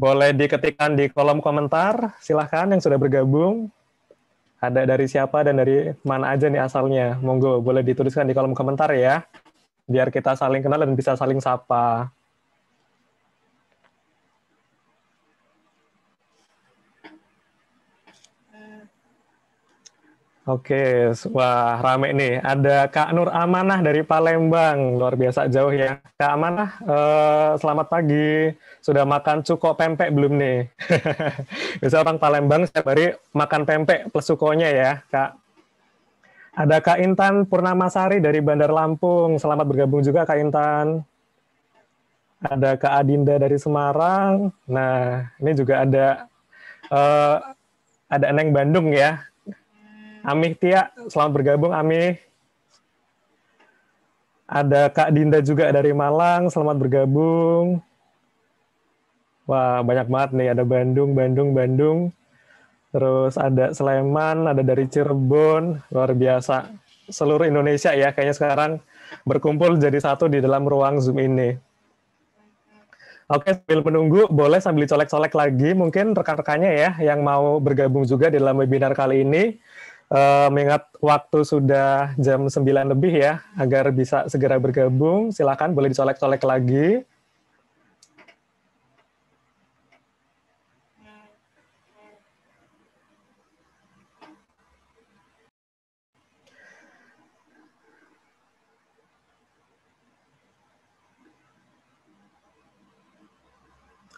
boleh diketikkan di kolom komentar. Silahkan yang sudah bergabung. Ada dari siapa dan dari mana aja nih asalnya. Monggo, boleh dituliskan di kolom komentar ya. Biar kita saling kenal dan bisa saling sapa. Oke, wah rame nih. Ada Kak Nur Amanah dari Palembang, luar biasa jauh ya. Kak Amanah, eh, selamat pagi. Sudah makan cuko pempek belum nih? Bisa orang Palembang setiap hari makan pempek plus cukonya ya, Kak. Ada Kak Intan Purnamasari dari Bandar Lampung. Selamat bergabung juga Kak Intan. Ada Kak Adinda dari Semarang. Nah, ini juga ada eh, ada Neng Bandung ya. Amih Tia, selamat bergabung Amih. Ada Kak Dinda juga dari Malang, selamat bergabung. Wah, banyak banget nih, ada Bandung, Bandung, Bandung. Terus ada Sleman, ada dari Cirebon, luar biasa. Seluruh Indonesia ya, kayaknya sekarang berkumpul jadi satu di dalam ruang Zoom ini. Oke, sambil menunggu, boleh sambil colek-colek lagi mungkin rekan-rekannya ya yang mau bergabung juga di dalam webinar kali ini uh, mengingat waktu sudah jam 9 lebih ya, agar bisa segera bergabung, silakan boleh dicolek-colek lagi.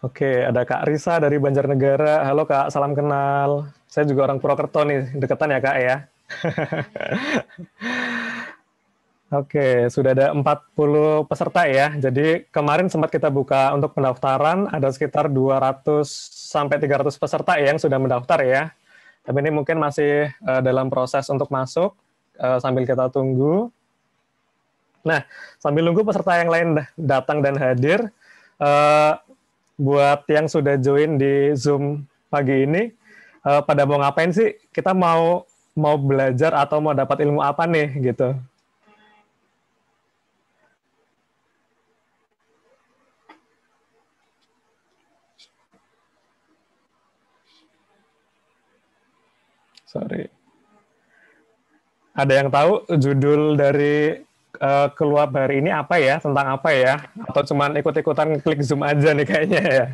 Oke, ada Kak Risa dari Banjarnegara. Halo Kak, salam kenal. Saya juga orang Purwokerto nih, deketan ya Kak ya. Oke, sudah ada 40 peserta ya. Jadi kemarin sempat kita buka untuk pendaftaran ada sekitar 200 300 peserta yang sudah mendaftar ya. Tapi ini mungkin masih eh, dalam proses untuk masuk eh, sambil kita tunggu. Nah, sambil nunggu peserta yang lain datang dan hadir, eh, buat yang sudah join di Zoom pagi ini, uh, pada mau ngapain sih? Kita mau mau belajar atau mau dapat ilmu apa nih gitu. Sorry. Ada yang tahu judul dari uh, keluar hari ini apa ya? Tentang apa ya? Atau cuman ikut-ikutan klik Zoom aja nih kayaknya ya.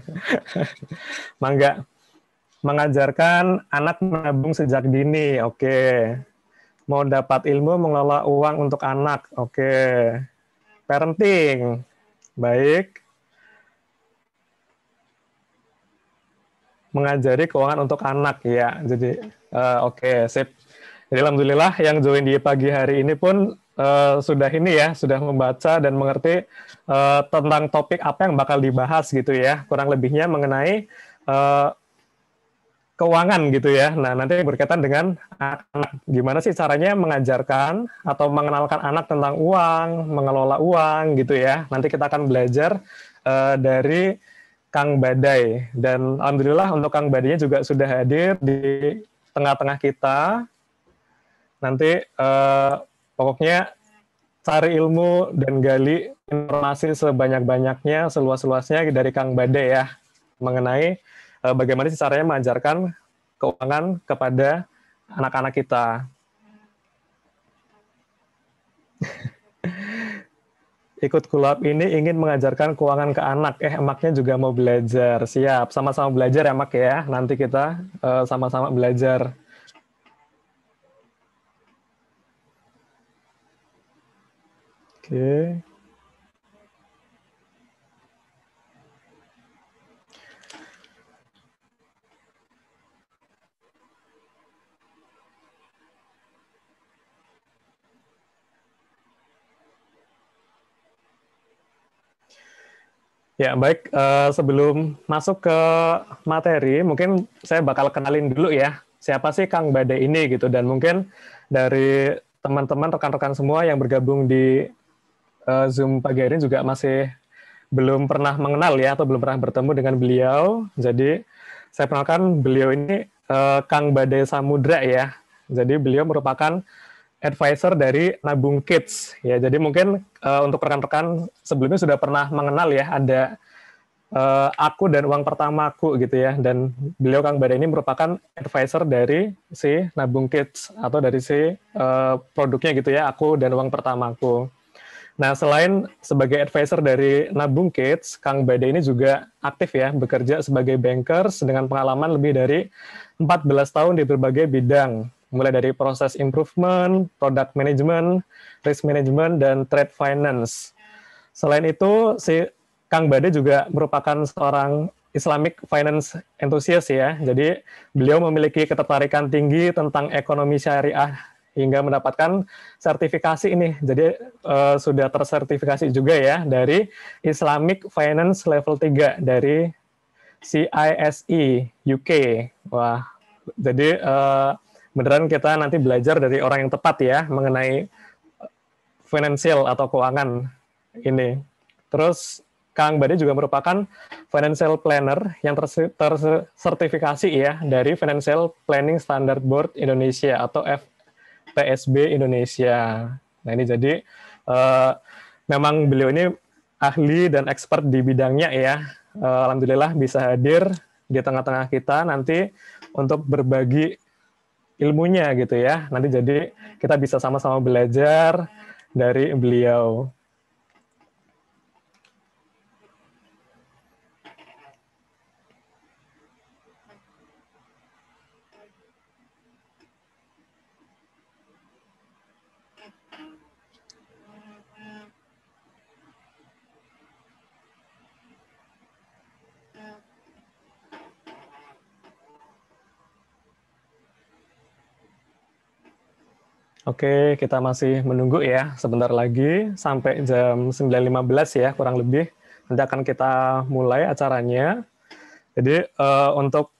Mangga mengajarkan anak menabung sejak dini. Oke. Mau dapat ilmu mengelola uang untuk anak. Oke. Parenting. Baik. Mengajari keuangan untuk anak ya. Jadi uh, oke, okay, sip. Jadi alhamdulillah yang join di pagi hari ini pun uh, sudah ini ya, sudah membaca dan mengerti uh, tentang topik apa yang bakal dibahas gitu ya. Kurang lebihnya mengenai uh, keuangan gitu ya. Nah, nanti berkaitan dengan anak. Gimana sih caranya mengajarkan atau mengenalkan anak tentang uang, mengelola uang gitu ya. Nanti kita akan belajar uh, dari Kang Badai. Dan Alhamdulillah untuk Kang Badainya juga sudah hadir di tengah-tengah kita. Nanti uh, pokoknya cari ilmu dan gali informasi sebanyak-banyaknya, seluas-luasnya dari Kang Badai ya mengenai Eh, bagaimana sih caranya mengajarkan keuangan kepada anak-anak kita. Ikut kulab ini ingin mengajarkan keuangan ke anak. Eh, emaknya juga mau belajar. Siap, sama-sama belajar ya, emak ya. Nanti kita eh, sama-sama uh, belajar. Oke. Okay. Ya, baik. Uh, sebelum masuk ke materi, mungkin saya bakal kenalin dulu ya, siapa sih Kang Bade ini gitu. Dan mungkin dari teman-teman, rekan-rekan semua yang bergabung di uh, Zoom pagi hari ini juga masih belum pernah mengenal ya, atau belum pernah bertemu dengan beliau. Jadi, saya perkenalkan beliau ini uh, Kang Bade Samudra ya. Jadi, beliau merupakan advisor dari Nabung Kids. Ya, jadi mungkin uh, untuk rekan-rekan sebelumnya sudah pernah mengenal ya ada uh, aku dan uang pertamaku gitu ya. Dan beliau Kang Bada ini merupakan advisor dari si Nabung Kids atau dari si uh, produknya gitu ya, aku dan uang pertamaku. Nah, selain sebagai advisor dari Nabung Kids, Kang Bade ini juga aktif ya, bekerja sebagai bankers dengan pengalaman lebih dari 14 tahun di berbagai bidang mulai dari proses improvement, product management, risk management, dan trade finance. Selain itu, si Kang Bade juga merupakan seorang Islamic finance enthusiast ya. Jadi beliau memiliki ketertarikan tinggi tentang ekonomi syariah hingga mendapatkan sertifikasi ini. Jadi uh, sudah tersertifikasi juga ya dari Islamic Finance Level 3 dari CISE UK. Wah, jadi uh, beneran kita nanti belajar dari orang yang tepat ya mengenai eh, financial atau keuangan ini. Terus Kang Badi juga merupakan financial planner yang tersertifikasi ya dari Financial Planning Standard Board Indonesia atau FPSB Indonesia. Nah ini jadi uh, memang beliau ini ahli dan expert di bidangnya ya. Uh, Alhamdulillah bisa hadir di tengah-tengah kita nanti untuk berbagi ilmunya gitu ya. Nanti jadi kita bisa sama-sama belajar dari beliau. Oke, kita masih menunggu ya sebentar lagi sampai jam 9.15 ya kurang lebih. Nanti akan kita mulai acaranya. Jadi uh, untuk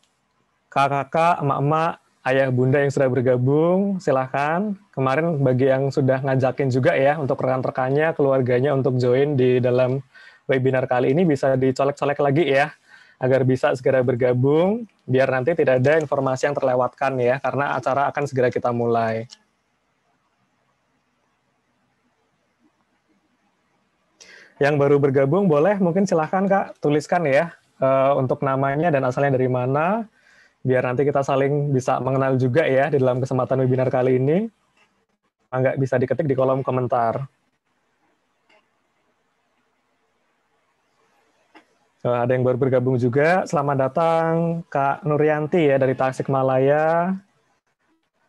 kakak-kakak, emak-emak, ayah bunda yang sudah bergabung, silakan. Kemarin bagi yang sudah ngajakin juga ya untuk rekan-rekannya, keluarganya untuk join di dalam webinar kali ini bisa dicolek-colek lagi ya agar bisa segera bergabung biar nanti tidak ada informasi yang terlewatkan ya karena acara akan segera kita mulai. Yang baru bergabung boleh mungkin silahkan Kak tuliskan ya uh, untuk namanya dan asalnya dari mana biar nanti kita saling bisa mengenal juga ya di dalam kesempatan webinar kali ini. Nggak bisa diketik di kolom komentar. uh, ada yang baru bergabung juga. Selamat datang Kak Nurianti ya dari Tasikmalaya.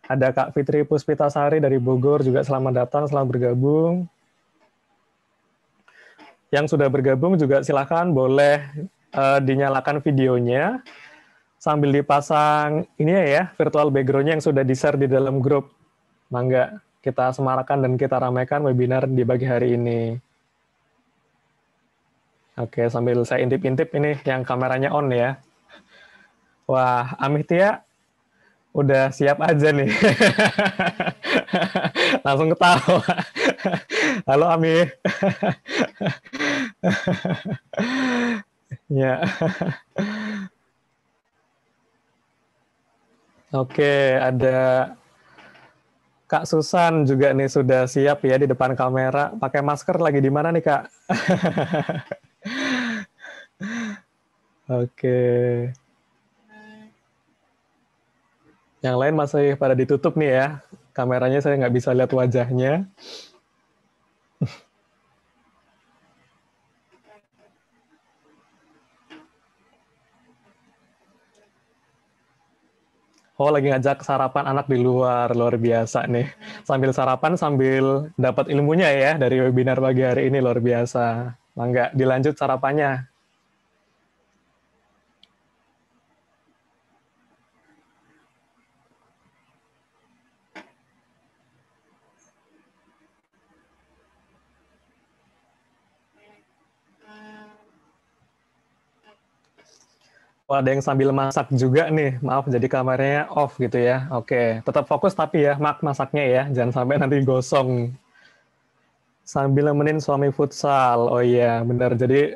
Ada Kak Fitri Puspitasari dari Bogor juga selamat datang, selamat bergabung. Yang sudah bergabung juga silakan boleh uh, dinyalakan videonya sambil dipasang ini ya, ya virtual backgroundnya yang sudah di-share di dalam grup. Mangga kita semarakan dan kita ramaikan webinar di pagi hari ini. Oke, sambil saya intip-intip ini yang kameranya on ya. Wah, Amih ya udah siap aja nih. Langsung ketawa. Halo Ami. ya. Oke, ada Kak Susan juga nih sudah siap ya di depan kamera. Pakai masker lagi di mana nih Kak? Oke. Yang lain masih pada ditutup nih ya. Kameranya saya nggak bisa lihat wajahnya. Oh, lagi ngajak sarapan anak di luar, luar biasa nih. Sambil sarapan, sambil dapat ilmunya ya dari webinar pagi hari ini, luar biasa. Mangga, dilanjut sarapannya. Oh, ada yang sambil masak juga nih. Maaf, jadi kamarnya off gitu ya. Oke, tetap fokus tapi ya, mak masaknya ya. Jangan sampai nanti gosong. Sambil nemenin suami futsal. Oh iya, benar. Jadi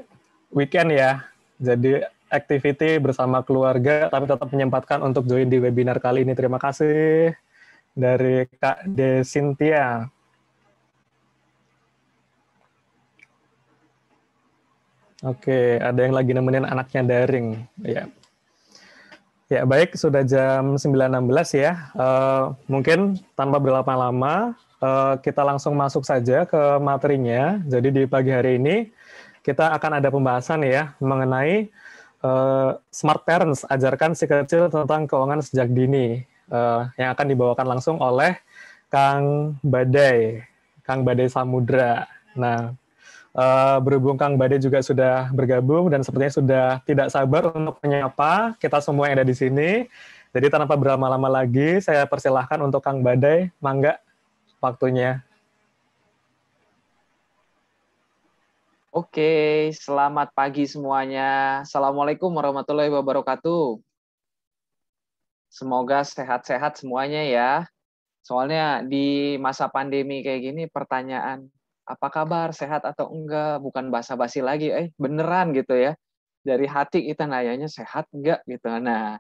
weekend ya. Jadi activity bersama keluarga, tapi tetap menyempatkan untuk join di webinar kali ini. Terima kasih dari Kak Desintia. Oke, ada yang lagi nemenin anaknya daring. Ya, ya baik sudah jam 9.16 ya. Uh, mungkin tanpa berlama-lama uh, kita langsung masuk saja ke materinya. Jadi di pagi hari ini kita akan ada pembahasan ya mengenai uh, smart parents ajarkan si kecil tentang keuangan sejak dini uh, yang akan dibawakan langsung oleh Kang Badai, Kang Badai Samudra. Nah, Eh, berhubung Kang Bade juga sudah bergabung dan sepertinya sudah tidak sabar untuk menyapa kita semua yang ada di sini. Jadi tanpa berlama-lama lagi, saya persilahkan untuk Kang Badai, mangga waktunya. Oke, selamat pagi semuanya. Assalamualaikum warahmatullahi wabarakatuh. Semoga sehat-sehat semuanya ya. Soalnya di masa pandemi kayak gini, pertanyaan apa kabar, sehat atau enggak, bukan basa-basi lagi, eh beneran gitu ya. Dari hati kita nanyanya sehat enggak gitu. Nah,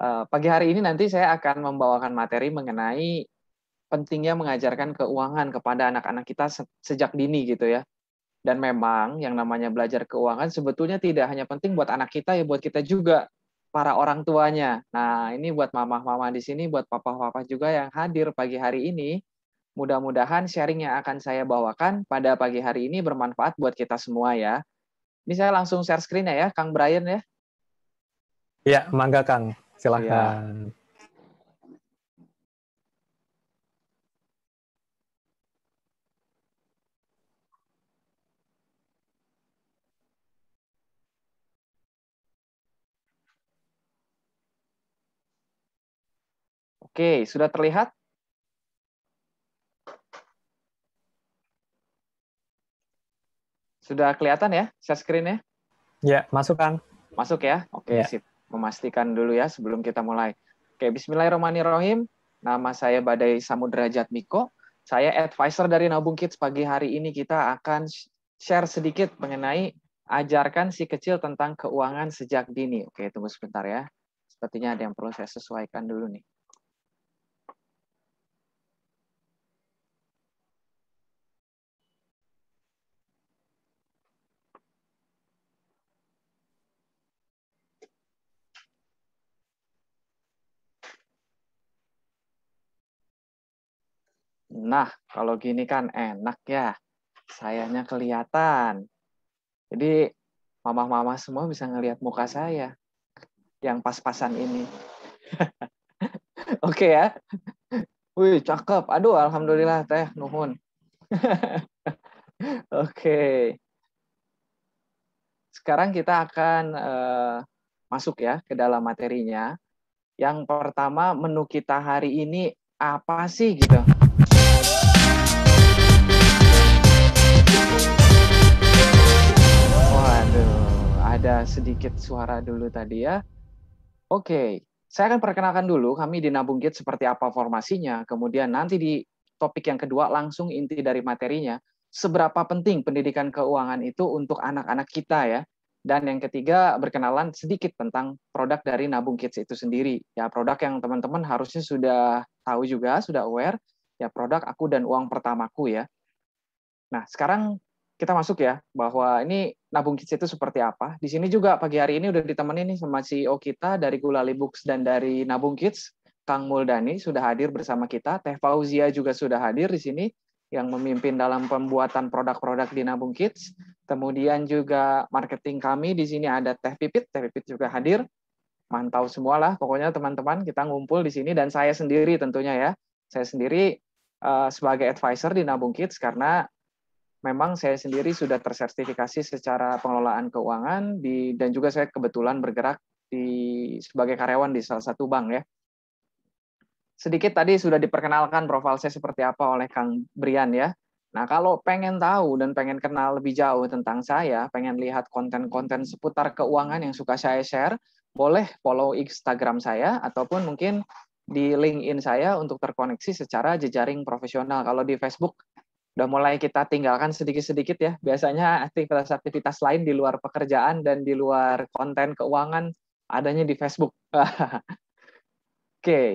eh, pagi hari ini nanti saya akan membawakan materi mengenai pentingnya mengajarkan keuangan kepada anak-anak kita sejak dini gitu ya. Dan memang yang namanya belajar keuangan sebetulnya tidak hanya penting buat anak kita ya buat kita juga para orang tuanya. Nah, ini buat mamah-mamah di sini, buat papa-papa juga yang hadir pagi hari ini Mudah-mudahan sharing yang akan saya bawakan pada pagi hari ini bermanfaat buat kita semua ya. Ini saya langsung share screen ya, Kang Brian ya. Ya, mangga Kang. Silahkan. Ya. Oke, sudah terlihat? Sudah kelihatan ya share screen-nya? Ya, masuk Kang. Masuk ya? Oke, ya. sip. Memastikan dulu ya sebelum kita mulai. Oke, bismillahirrahmanirrahim. Nama saya Badai Samudrajat Miko. Saya advisor dari Nabung Kids. Pagi hari ini kita akan share sedikit mengenai ajarkan si kecil tentang keuangan sejak dini. Oke, tunggu sebentar ya. Sepertinya ada yang perlu saya sesuaikan dulu nih. Nah, kalau gini kan enak ya. Sayanya kelihatan. Jadi mama-mama semua bisa ngelihat muka saya yang pas-pasan ini. Oke ya. Wih, cakep. Aduh, alhamdulillah teh nuhun. Oke. Sekarang kita akan uh, masuk ya ke dalam materinya. Yang pertama menu kita hari ini apa sih gitu? ada sedikit suara dulu tadi ya. Oke, saya akan perkenalkan dulu kami di Nabung Gate seperti apa formasinya, kemudian nanti di topik yang kedua langsung inti dari materinya, seberapa penting pendidikan keuangan itu untuk anak-anak kita ya. Dan yang ketiga berkenalan sedikit tentang produk dari Nabung Kids itu sendiri. Ya produk yang teman-teman harusnya sudah tahu juga, sudah aware. Ya produk aku dan uang pertamaku ya. Nah sekarang kita masuk ya bahwa ini nabung kids itu seperti apa. Di sini juga pagi hari ini udah ditemenin nih sama CEO kita dari Gulali Books dan dari Nabung Kids, Kang Muldani sudah hadir bersama kita. Teh Fauzia juga sudah hadir di sini yang memimpin dalam pembuatan produk-produk di Nabung Kids. Kemudian juga marketing kami di sini ada Teh Pipit, Teh Pipit juga hadir. Mantau semualah, pokoknya teman-teman kita ngumpul di sini dan saya sendiri tentunya ya. Saya sendiri eh, sebagai advisor di Nabung Kids karena memang saya sendiri sudah tersertifikasi secara pengelolaan keuangan di dan juga saya kebetulan bergerak di sebagai karyawan di salah satu bank ya. Sedikit tadi sudah diperkenalkan profil saya seperti apa oleh Kang Brian ya. Nah, kalau pengen tahu dan pengen kenal lebih jauh tentang saya, pengen lihat konten-konten seputar keuangan yang suka saya share, boleh follow Instagram saya ataupun mungkin di LinkedIn saya untuk terkoneksi secara jejaring profesional. Kalau di Facebook udah mulai kita tinggalkan sedikit-sedikit ya. Biasanya aktivitas-aktivitas lain di luar pekerjaan dan di luar konten keuangan adanya di Facebook. Oke. Okay.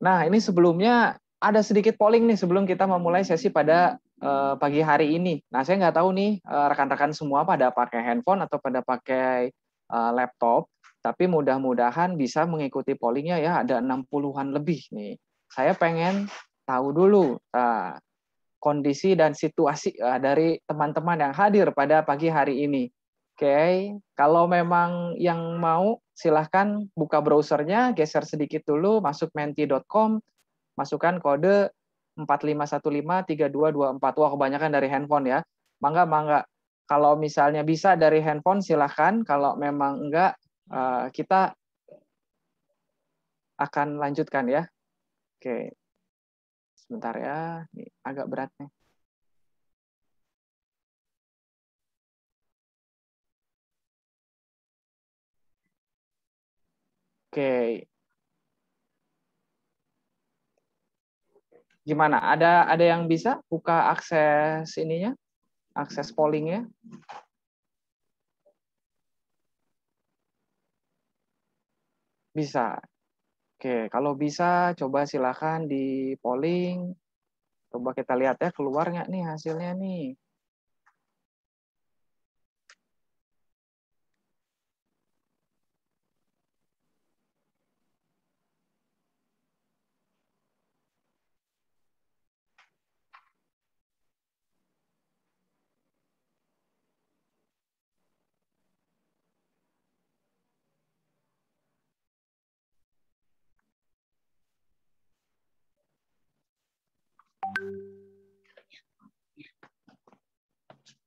Nah, ini sebelumnya ada sedikit polling nih sebelum kita memulai sesi pada uh, pagi hari ini. Nah, saya nggak tahu nih eh, rekan-rekan uh, semua pada pakai handphone atau pada pakai uh, laptop, tapi mudah-mudahan bisa mengikuti pollingnya ya ada 60-an lebih nih. Saya pengen tahu dulu uh, kondisi dan situasi uh, dari teman-teman yang hadir pada pagi hari ini. Oke, okay. kalau memang yang mau silahkan buka browsernya, geser sedikit dulu, masuk menti.com, masukkan kode 45153224. Wah, kebanyakan dari handphone ya. Mangga, mangga. Kalau misalnya bisa dari handphone silahkan, kalau memang enggak, eh, kita akan lanjutkan ya. Oke. Okay. Sebentar ya, ini agak berat nih. Oke. Gimana? Ada ada yang bisa buka akses ininya? Akses pollingnya? Bisa. Oke, kalau bisa coba silakan di polling. Coba kita lihat ya keluarnya nih hasilnya nih.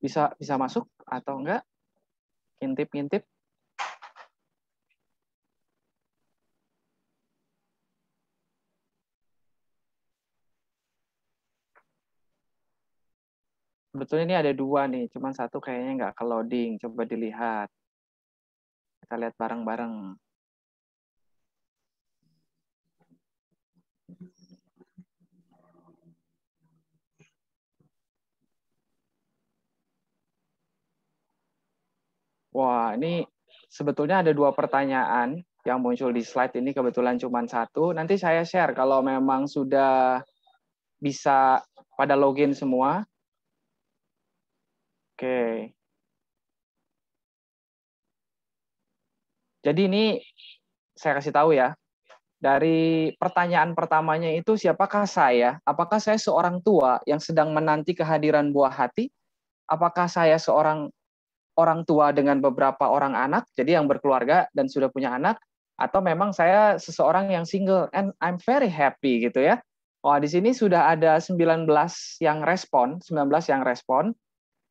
bisa bisa masuk atau enggak intip intip betul ini ada dua nih, cuman satu kayaknya nggak ke loading. Coba dilihat. Kita lihat bareng-bareng. Wah, ini sebetulnya ada dua pertanyaan yang muncul di slide ini kebetulan cuma satu. Nanti saya share kalau memang sudah bisa pada login semua. Oke. Jadi ini saya kasih tahu ya. Dari pertanyaan pertamanya itu siapakah saya? Apakah saya seorang tua yang sedang menanti kehadiran buah hati? Apakah saya seorang orang tua dengan beberapa orang anak, jadi yang berkeluarga dan sudah punya anak, atau memang saya seseorang yang single and I'm very happy gitu ya. Wah, di sini sudah ada 19 yang respon, 19 yang respon.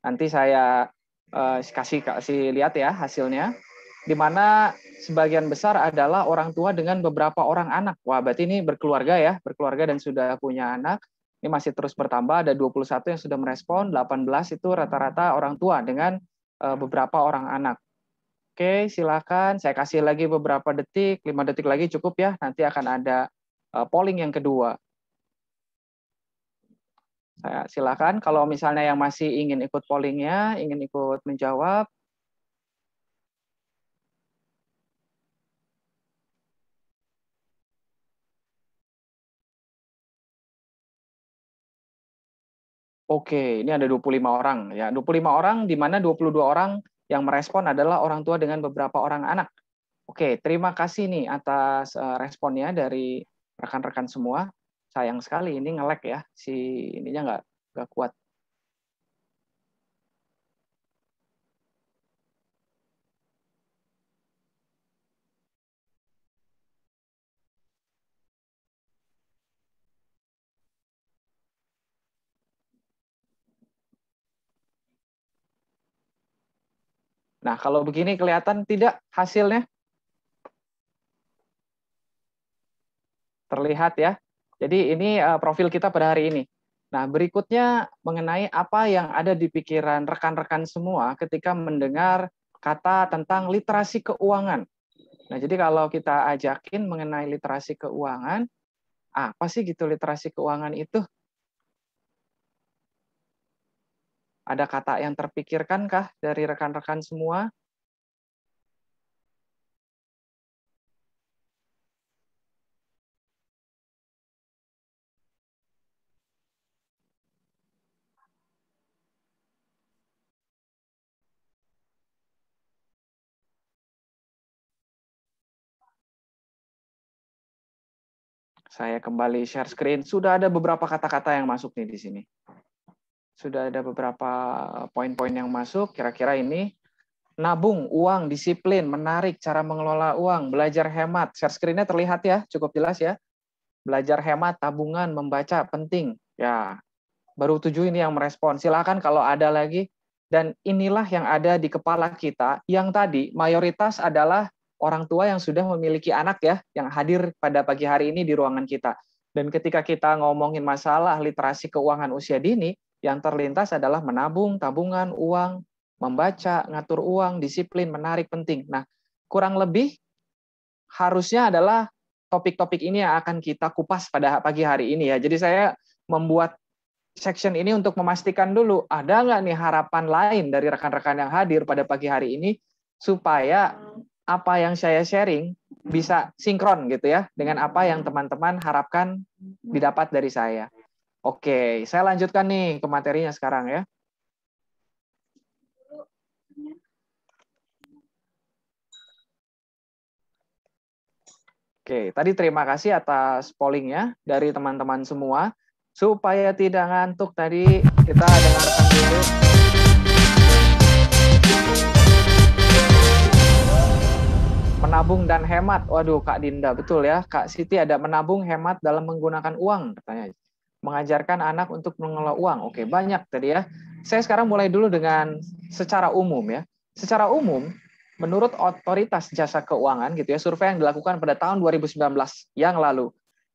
Nanti saya uh, kasih kasih lihat ya hasilnya. Di mana sebagian besar adalah orang tua dengan beberapa orang anak. Wah, berarti ini berkeluarga ya, berkeluarga dan sudah punya anak. Ini masih terus bertambah, ada 21 yang sudah merespon, 18 itu rata-rata orang tua dengan Eh, beberapa orang anak. Oke, silakan. Saya kasih lagi beberapa detik, lima detik lagi cukup ya. Nanti akan ada eh, polling yang kedua. Saya silakan. Kalau misalnya yang masih ingin ikut pollingnya, ingin ikut menjawab, Oke, ini ada 25 orang ya. 25 orang di mana 22 orang yang merespon adalah orang tua dengan beberapa orang anak. Oke, terima kasih nih atas eh, responnya dari rekan-rekan semua. Sayang sekali ini ngelek ya, si ininya nggak nggak kuat. Nah, kalau begini kelihatan tidak hasilnya? Terlihat ya. Jadi ini eh, profil kita pada hari ini. Nah, berikutnya mengenai apa yang ada di pikiran rekan-rekan semua ketika mendengar kata tentang literasi keuangan. Nah, jadi kalau kita ajakin mengenai literasi keuangan, apa sih gitu literasi keuangan itu? Ada kata yang terpikirkan kah dari rekan-rekan semua? Saya kembali share screen. Sudah ada beberapa kata-kata yang masuk nih di sini sudah ada beberapa poin-poin yang masuk. Kira-kira ini nabung, uang, disiplin, menarik, cara mengelola uang, belajar hemat. Share screen-nya terlihat ya, cukup jelas ya. Belajar hemat, tabungan, membaca, penting. Ya, baru tujuh ini yang merespon. Silakan kalau ada lagi. Dan inilah yang ada di kepala kita, yang tadi mayoritas adalah orang tua yang sudah memiliki anak ya, yang hadir pada pagi hari ini di ruangan kita. Dan ketika kita ngomongin masalah literasi keuangan usia dini, yang terlintas adalah menabung, tabungan, uang, membaca, ngatur uang, disiplin, menarik, penting. Nah, kurang lebih harusnya adalah topik-topik ini yang akan kita kupas pada pagi hari ini ya. Jadi saya membuat section ini untuk memastikan dulu ada nggak nih harapan lain dari rekan-rekan yang hadir pada pagi hari ini supaya apa yang saya sharing bisa sinkron gitu ya dengan apa yang teman-teman harapkan didapat dari saya. Oke, saya lanjutkan nih ke materinya sekarang ya. Oke, tadi terima kasih atas pollingnya dari teman-teman semua. Supaya tidak ngantuk tadi, kita dengarkan dulu. Menabung dan hemat. Waduh, Kak Dinda, betul ya. Kak Siti ada menabung, hemat dalam menggunakan uang, katanya mengajarkan anak untuk mengelola uang. Oke, banyak tadi ya. Saya sekarang mulai dulu dengan secara umum ya. Secara umum, menurut otoritas jasa keuangan gitu ya, survei yang dilakukan pada tahun 2019 yang lalu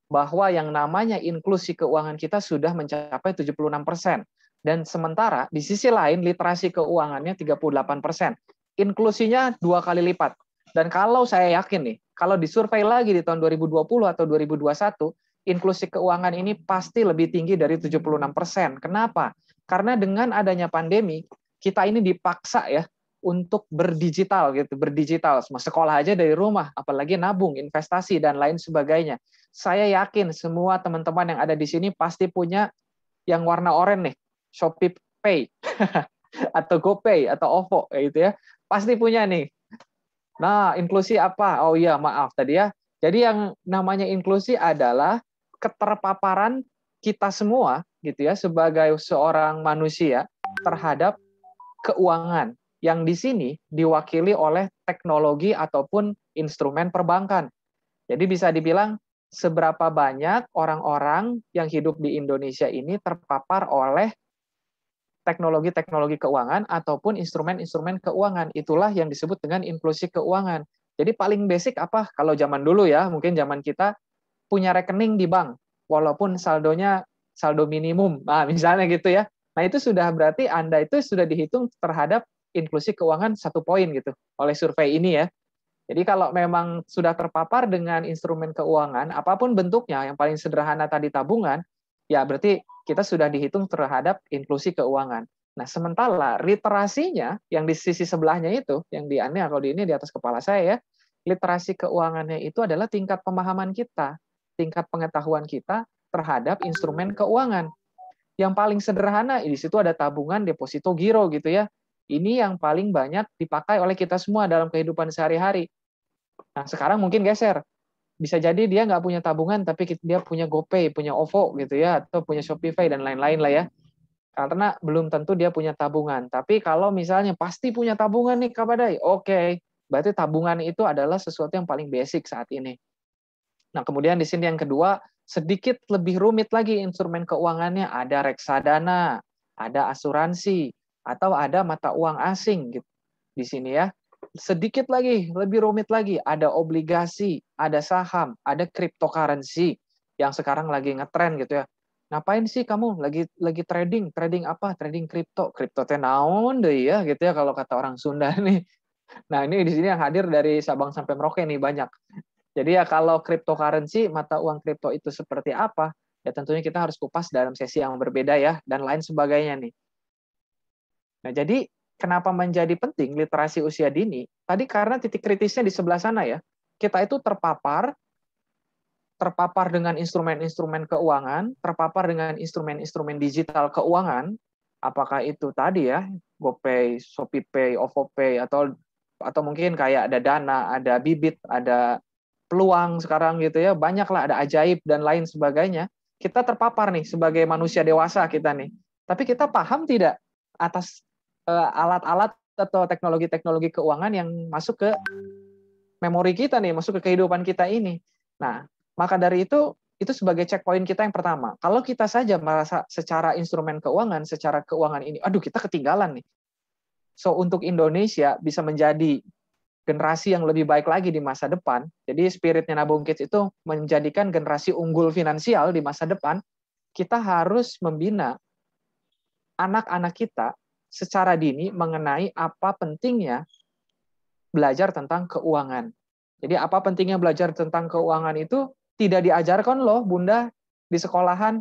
bahwa yang namanya inklusi keuangan kita sudah mencapai 76 persen. Dan sementara di sisi lain literasi keuangannya 38 persen. Inklusinya dua kali lipat. Dan kalau saya yakin nih, kalau disurvei lagi di tahun 2020 atau 2021, inklusi keuangan ini pasti lebih tinggi dari 76%. Kenapa? Karena dengan adanya pandemi, kita ini dipaksa ya untuk berdigital gitu, berdigital. Sekolah aja dari rumah, apalagi nabung, investasi dan lain sebagainya. Saya yakin semua teman-teman yang ada di sini pasti punya yang warna oranye nih, Shopee Pay atau GoPay atau OVO gitu ya. Pasti punya nih. Nah, inklusi apa? Oh iya, maaf tadi ya. Jadi yang namanya inklusi adalah keterpaparan kita semua gitu ya sebagai seorang manusia terhadap keuangan yang di sini diwakili oleh teknologi ataupun instrumen perbankan. Jadi bisa dibilang seberapa banyak orang-orang yang hidup di Indonesia ini terpapar oleh teknologi-teknologi keuangan ataupun instrumen-instrumen keuangan. Itulah yang disebut dengan inklusi keuangan. Jadi paling basic apa? Kalau zaman dulu ya, mungkin zaman kita punya rekening di bank walaupun saldonya saldo minimum nah, misalnya gitu ya nah itu sudah berarti anda itu sudah dihitung terhadap inklusi keuangan satu poin gitu oleh survei ini ya jadi kalau memang sudah terpapar dengan instrumen keuangan apapun bentuknya yang paling sederhana tadi tabungan ya berarti kita sudah dihitung terhadap inklusi keuangan nah sementara literasinya yang di sisi sebelahnya itu yang di aneh kalau di ini di atas kepala saya ya literasi keuangannya itu adalah tingkat pemahaman kita tingkat pengetahuan kita terhadap instrumen keuangan. Yang paling sederhana di situ ada tabungan, deposito, giro gitu ya. Ini yang paling banyak dipakai oleh kita semua dalam kehidupan sehari-hari. Nah sekarang mungkin geser, bisa jadi dia nggak punya tabungan tapi dia punya GoPay, punya OVO gitu ya atau punya Shopify dan lain-lain lah ya. Karena belum tentu dia punya tabungan. Tapi kalau misalnya pasti punya tabungan nih Badai, oke. Okay. Berarti tabungan itu adalah sesuatu yang paling basic saat ini. Nah, kemudian di sini yang kedua, sedikit lebih rumit lagi instrumen keuangannya, ada reksadana, ada asuransi, atau ada mata uang asing gitu. Di sini ya. Sedikit lagi, lebih rumit lagi, ada obligasi, ada saham, ada cryptocurrency yang sekarang lagi ngetren gitu ya. Ngapain sih kamu lagi lagi trading? Trading apa? Trading kripto. Kripto teh naon deh ya gitu ya kalau kata orang Sunda nih. Nah, ini di sini yang hadir dari Sabang sampai Merauke nih banyak. Jadi ya kalau cryptocurrency, mata uang kripto itu seperti apa, ya tentunya kita harus kupas dalam sesi yang berbeda ya, dan lain sebagainya nih. Nah jadi kenapa menjadi penting literasi usia dini? Tadi karena titik kritisnya di sebelah sana ya. Kita itu terpapar terpapar dengan instrumen-instrumen keuangan, terpapar dengan instrumen-instrumen digital keuangan, apakah itu tadi ya, GoPay, ShopeePay, OVOPay atau atau mungkin kayak ada Dana, ada Bibit, ada peluang sekarang gitu ya banyaklah ada ajaib dan lain sebagainya kita terpapar nih sebagai manusia dewasa kita nih tapi kita paham tidak atas eh, alat-alat uh, atau teknologi-teknologi keuangan yang masuk ke memori kita nih masuk ke kehidupan kita ini nah maka dari itu itu sebagai checkpoint kita yang pertama. Kalau kita saja merasa secara instrumen keuangan, secara keuangan ini, aduh kita ketinggalan nih. So untuk Indonesia bisa menjadi generasi yang lebih baik lagi di masa depan. Jadi spiritnya Nabung Kids itu menjadikan generasi unggul finansial di masa depan. Kita harus membina anak-anak kita secara dini mengenai apa pentingnya belajar tentang keuangan. Jadi apa pentingnya belajar tentang keuangan itu tidak diajarkan loh Bunda di sekolahan.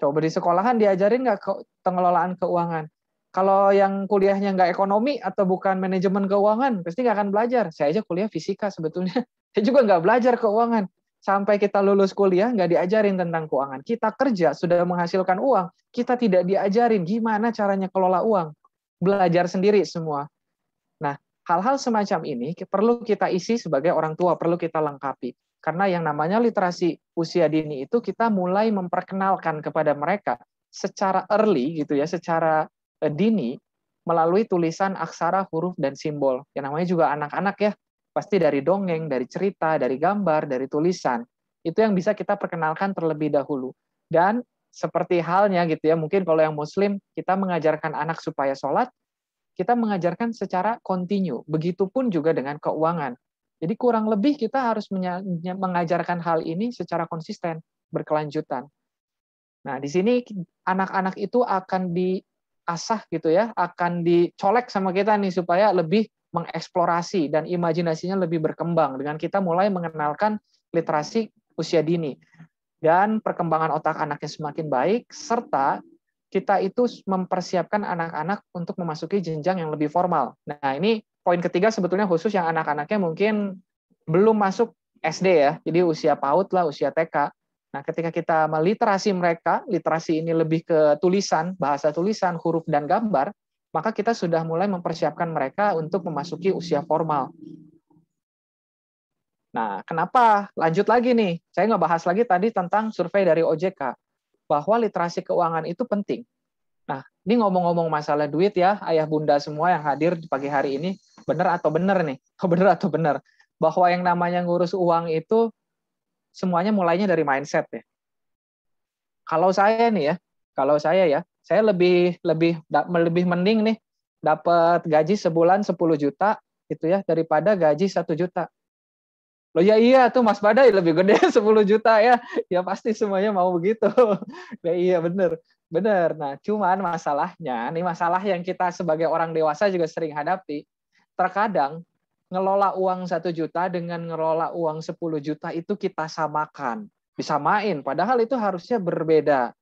Coba di sekolahan diajarin nggak ke pengelolaan keuangan. Kalau yang kuliahnya nggak ekonomi atau bukan manajemen keuangan, pasti nggak akan belajar. Saya aja kuliah fisika sebetulnya. Saya juga nggak belajar keuangan. Sampai kita lulus kuliah nggak diajarin tentang keuangan. Kita kerja sudah menghasilkan uang, kita tidak diajarin gimana caranya kelola uang. Belajar sendiri semua. Nah, hal-hal semacam ini perlu kita isi sebagai orang tua, perlu kita lengkapi. Karena yang namanya literasi usia dini itu kita mulai memperkenalkan kepada mereka secara early gitu ya, secara Eh, dini melalui tulisan aksara, huruf, dan simbol. Yang namanya juga anak-anak ya, pasti dari dongeng, dari cerita, dari gambar, dari tulisan. Itu yang bisa kita perkenalkan terlebih dahulu. Dan seperti halnya gitu ya, mungkin kalau yang muslim, kita mengajarkan anak supaya sholat, kita mengajarkan secara kontinu. Begitupun juga dengan keuangan. Jadi kurang lebih kita harus mengajarkan hal ini secara konsisten, berkelanjutan. Nah, di sini anak-anak itu akan di asah gitu ya akan dicolek sama kita nih supaya lebih mengeksplorasi dan imajinasinya lebih berkembang dengan kita mulai mengenalkan literasi usia dini dan perkembangan otak anaknya semakin baik serta kita itu mempersiapkan anak-anak untuk memasuki jenjang yang lebih formal. Nah, ini poin ketiga sebetulnya khusus yang anak-anaknya mungkin belum masuk SD ya. Jadi usia PAUD lah, usia TK. Nah, ketika kita meliterasi mereka, literasi ini lebih ke tulisan, bahasa tulisan, huruf dan gambar, maka kita sudah mulai mempersiapkan mereka untuk memasuki usia formal. Nah, kenapa? Lanjut lagi nih. Saya nggak bahas lagi tadi tentang survei dari OJK bahwa literasi keuangan itu penting. Nah, ini ngomong-ngomong masalah duit ya, ayah bunda semua yang hadir di pagi hari ini, benar atau benar nih? Benar atau benar? Bahwa yang namanya ngurus uang itu semuanya mulainya dari mindset ya. Kalau saya nih ya, kalau saya ya, saya lebih lebih lebih mending nih dapat gaji sebulan 10 juta itu ya daripada gaji satu juta. Lo ya iya tuh Mas Badai lebih gede 10 juta ya. Ya pasti semuanya mau begitu. ya iya bener. Bener. Nah, cuman masalahnya, ini masalah yang kita sebagai orang dewasa juga sering hadapi. Terkadang ngelola uang satu juta dengan ngelola uang 10 juta itu kita samakan, bisa main Padahal itu harusnya berbeda,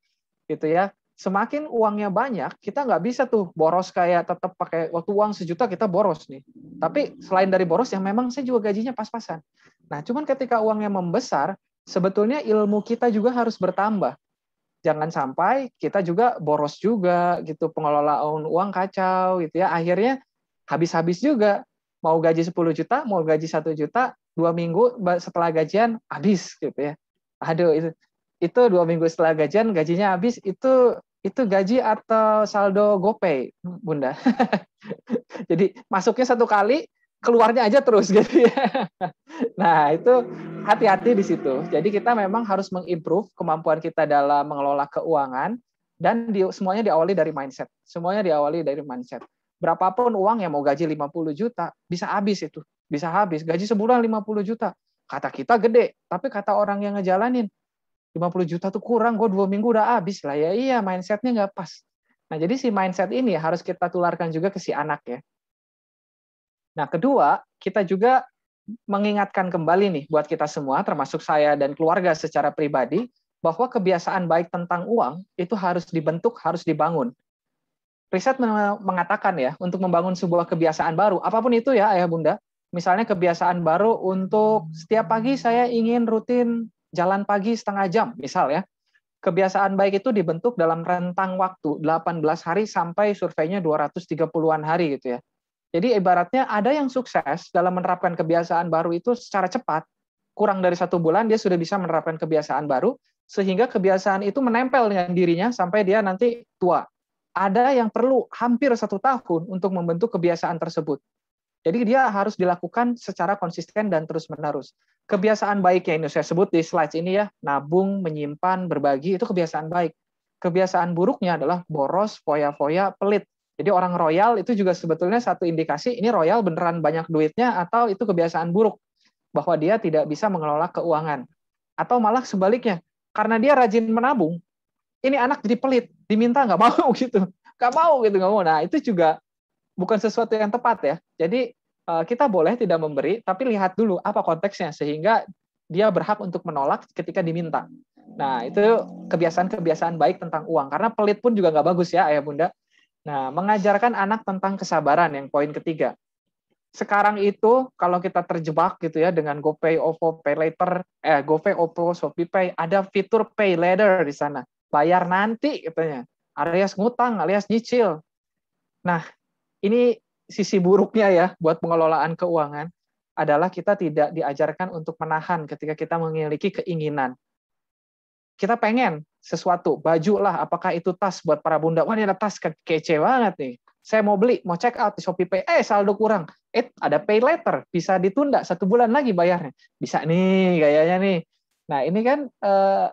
gitu ya. Semakin uangnya banyak, kita nggak bisa tuh boros kayak tetap pakai waktu uang sejuta kita boros nih. Tapi selain dari boros, yang memang saya juga gajinya pas-pasan. Nah, cuman ketika uangnya membesar, sebetulnya ilmu kita juga harus bertambah. Jangan sampai kita juga boros juga gitu, pengelolaan uang kacau gitu ya. Akhirnya habis-habis juga mau gaji 10 juta, mau gaji satu juta, dua minggu setelah gajian habis gitu ya. Aduh itu itu dua minggu setelah gajian gajinya habis itu itu gaji atau saldo GoPay, Bunda. Jadi masuknya satu kali, keluarnya aja terus gitu ya. Nah, itu hati-hati di situ. Jadi kita memang harus mengimprove kemampuan kita dalam mengelola keuangan dan di, semuanya diawali dari mindset. Semuanya diawali dari mindset berapapun uang yang mau gaji 50 juta, bisa habis itu. Bisa habis. Gaji sebulan 50 juta. Kata kita gede, tapi kata orang yang ngejalanin, 50 juta tuh kurang, gue dua minggu udah habis lah. Ya iya, mindsetnya nggak pas. Nah, jadi si mindset ini harus kita tularkan juga ke si anak ya. Nah, kedua, kita juga mengingatkan kembali nih buat kita semua, termasuk saya dan keluarga secara pribadi, bahwa kebiasaan baik tentang uang itu harus dibentuk, harus dibangun riset mengatakan ya untuk membangun sebuah kebiasaan baru apapun itu ya ayah bunda misalnya kebiasaan baru untuk setiap pagi saya ingin rutin jalan pagi setengah jam misal ya kebiasaan baik itu dibentuk dalam rentang waktu 18 hari sampai surveinya 230-an hari gitu ya jadi ibaratnya ada yang sukses dalam menerapkan kebiasaan baru itu secara cepat kurang dari satu bulan dia sudah bisa menerapkan kebiasaan baru sehingga kebiasaan itu menempel dengan dirinya sampai dia nanti tua ada yang perlu hampir satu tahun untuk membentuk kebiasaan tersebut. Jadi dia harus dilakukan secara konsisten dan terus-menerus. Kebiasaan baik yang ini saya sebut di slide ini ya, nabung, menyimpan, berbagi, itu kebiasaan baik. Kebiasaan buruknya adalah boros, foya-foya, pelit. Jadi orang royal itu juga sebetulnya satu indikasi ini royal beneran banyak duitnya atau itu kebiasaan buruk bahwa dia tidak bisa mengelola keuangan. Atau malah sebaliknya, karena dia rajin menabung, ini anak jadi pelit, diminta nggak mau gitu, nggak mau gitu nggak mau. Nah itu juga bukan sesuatu yang tepat ya. Jadi eh, kita boleh tidak memberi, tapi lihat dulu apa konteksnya sehingga dia berhak untuk menolak ketika diminta. Nah itu kebiasaan-kebiasaan baik tentang uang karena pelit pun juga nggak bagus ya ayah bunda. Nah mengajarkan anak tentang kesabaran yang poin ketiga. Sekarang itu kalau kita terjebak gitu ya dengan GoPay, OVO, PayLater, eh GoPay, OVO, ShopeePay, ada fitur PayLater di sana bayar nanti katanya. Alias ngutang, alias nyicil. Nah, ini sisi buruknya ya buat pengelolaan keuangan adalah kita tidak diajarkan untuk menahan ketika kita memiliki keinginan. Kita pengen sesuatu, baju lah, apakah itu tas buat para bunda. Wah, ini ada tas kece banget nih. Saya mau beli, mau check out di Shopee Pay. Eh, saldo kurang. Eh, ada pay later. Bisa ditunda satu bulan lagi bayarnya. Bisa nih, gayanya nih. Nah, ini kan eh,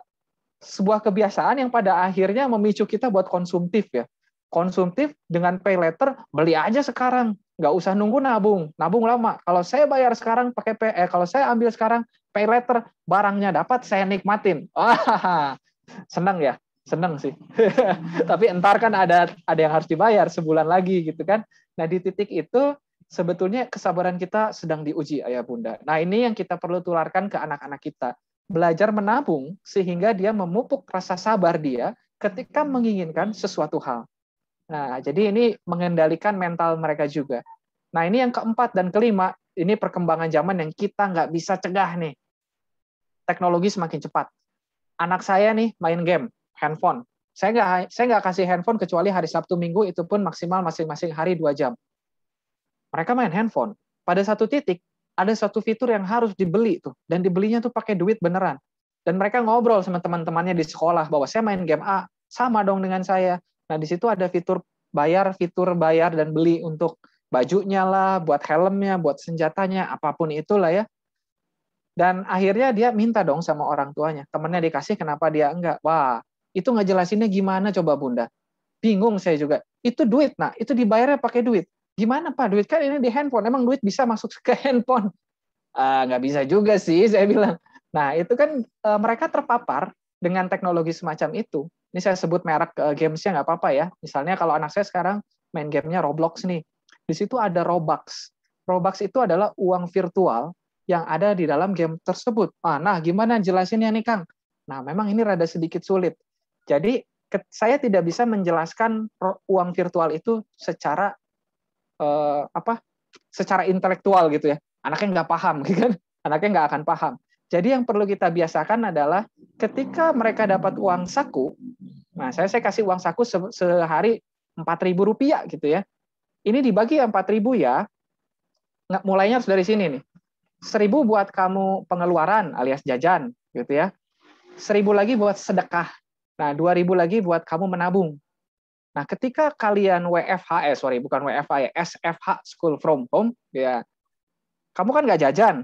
sebuah kebiasaan yang pada akhirnya memicu kita buat konsumtif ya. Konsumtif dengan pay letter beli aja sekarang, nggak usah nunggu nabung, nabung lama. Kalau saya bayar sekarang pakai pay, eh, kalau saya ambil sekarang pay letter barangnya dapat saya nikmatin. Wah, seneng ya, seneng sih. Tapi entar kan ada ada yang harus dibayar sebulan lagi gitu kan. Nah di titik itu sebetulnya kesabaran kita sedang diuji ayah bunda. Nah ini yang kita perlu tularkan ke anak-anak kita belajar menabung sehingga dia memupuk rasa sabar dia ketika menginginkan sesuatu hal. Nah, jadi ini mengendalikan mental mereka juga. Nah, ini yang keempat dan kelima, ini perkembangan zaman yang kita nggak bisa cegah nih. Teknologi semakin cepat. Anak saya nih main game, handphone. Saya nggak saya nggak kasih handphone kecuali hari Sabtu Minggu itu pun maksimal masing-masing hari dua jam. Mereka main handphone. Pada satu titik ada satu fitur yang harus dibeli tuh dan dibelinya tuh pakai duit beneran dan mereka ngobrol sama teman-temannya di sekolah bahwa saya main game A sama dong dengan saya nah di situ ada fitur bayar fitur bayar dan beli untuk bajunya lah buat helmnya buat senjatanya apapun itulah ya dan akhirnya dia minta dong sama orang tuanya temennya dikasih kenapa dia enggak wah itu ngejelasinnya gimana coba bunda bingung saya juga itu duit nah itu dibayarnya pakai duit gimana Pak, duit kan ini di handphone, emang duit bisa masuk ke handphone? Uh, nggak bisa juga sih, saya bilang. Nah, itu kan uh, mereka terpapar dengan teknologi semacam itu. Ini saya sebut merek uh, gamesnya nggak apa-apa ya. Misalnya kalau anak saya sekarang main gamenya Roblox nih. Di situ ada Robux. Robux itu adalah uang virtual yang ada di dalam game tersebut. Ah, nah, gimana jelasinnya nih Kang? Nah, memang ini rada sedikit sulit. Jadi saya tidak bisa menjelaskan uang virtual itu secara uh, apa secara intelektual gitu ya anaknya nggak paham kan anaknya nggak akan paham jadi yang perlu kita biasakan adalah ketika mereka dapat uang saku nah saya saya kasih uang saku se sehari empat ribu rupiah gitu ya ini dibagi empat ribu ya nggak mulainya harus dari sini nih seribu buat kamu pengeluaran alias jajan gitu ya seribu lagi buat sedekah nah dua ribu lagi buat kamu menabung Nah, ketika kalian WFH, eh, sorry, bukan WFH ya, SFH, School From Home, ya, kamu kan nggak jajan.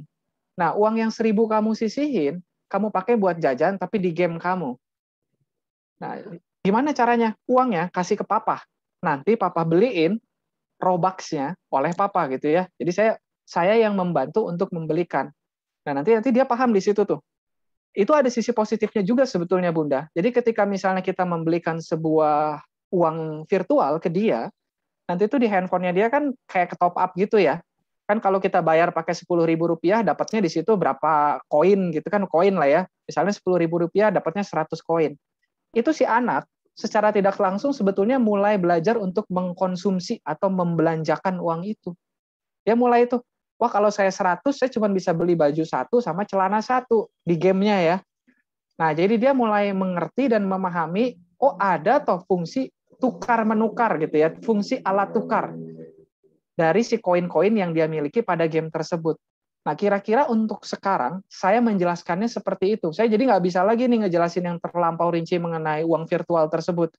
Nah, uang yang seribu kamu sisihin, kamu pakai buat jajan, tapi di game kamu. Nah, gimana caranya? Uangnya kasih ke papa. Nanti papa beliin robaksnya oleh papa gitu ya. Jadi saya saya yang membantu untuk membelikan. Nah, nanti nanti dia paham di situ tuh itu ada sisi positifnya juga sebetulnya Bunda. Jadi ketika misalnya kita membelikan sebuah uang virtual ke dia, nanti itu di handphonenya dia kan kayak ke top up gitu ya. Kan kalau kita bayar pakai sepuluh ribu rupiah, dapatnya di situ berapa koin gitu kan, koin lah ya. Misalnya sepuluh ribu rupiah, dapatnya 100 koin. Itu si anak secara tidak langsung sebetulnya mulai belajar untuk mengkonsumsi atau membelanjakan uang itu. Dia mulai itu, wah kalau saya 100, saya cuma bisa beli baju satu sama celana satu di gamenya ya. Nah, jadi dia mulai mengerti dan memahami, oh ada toh fungsi tukar menukar gitu ya, fungsi alat tukar dari si koin-koin yang dia miliki pada game tersebut. Nah, kira-kira untuk sekarang saya menjelaskannya seperti itu. Saya jadi nggak bisa lagi nih ngejelasin yang terlampau rinci mengenai uang virtual tersebut.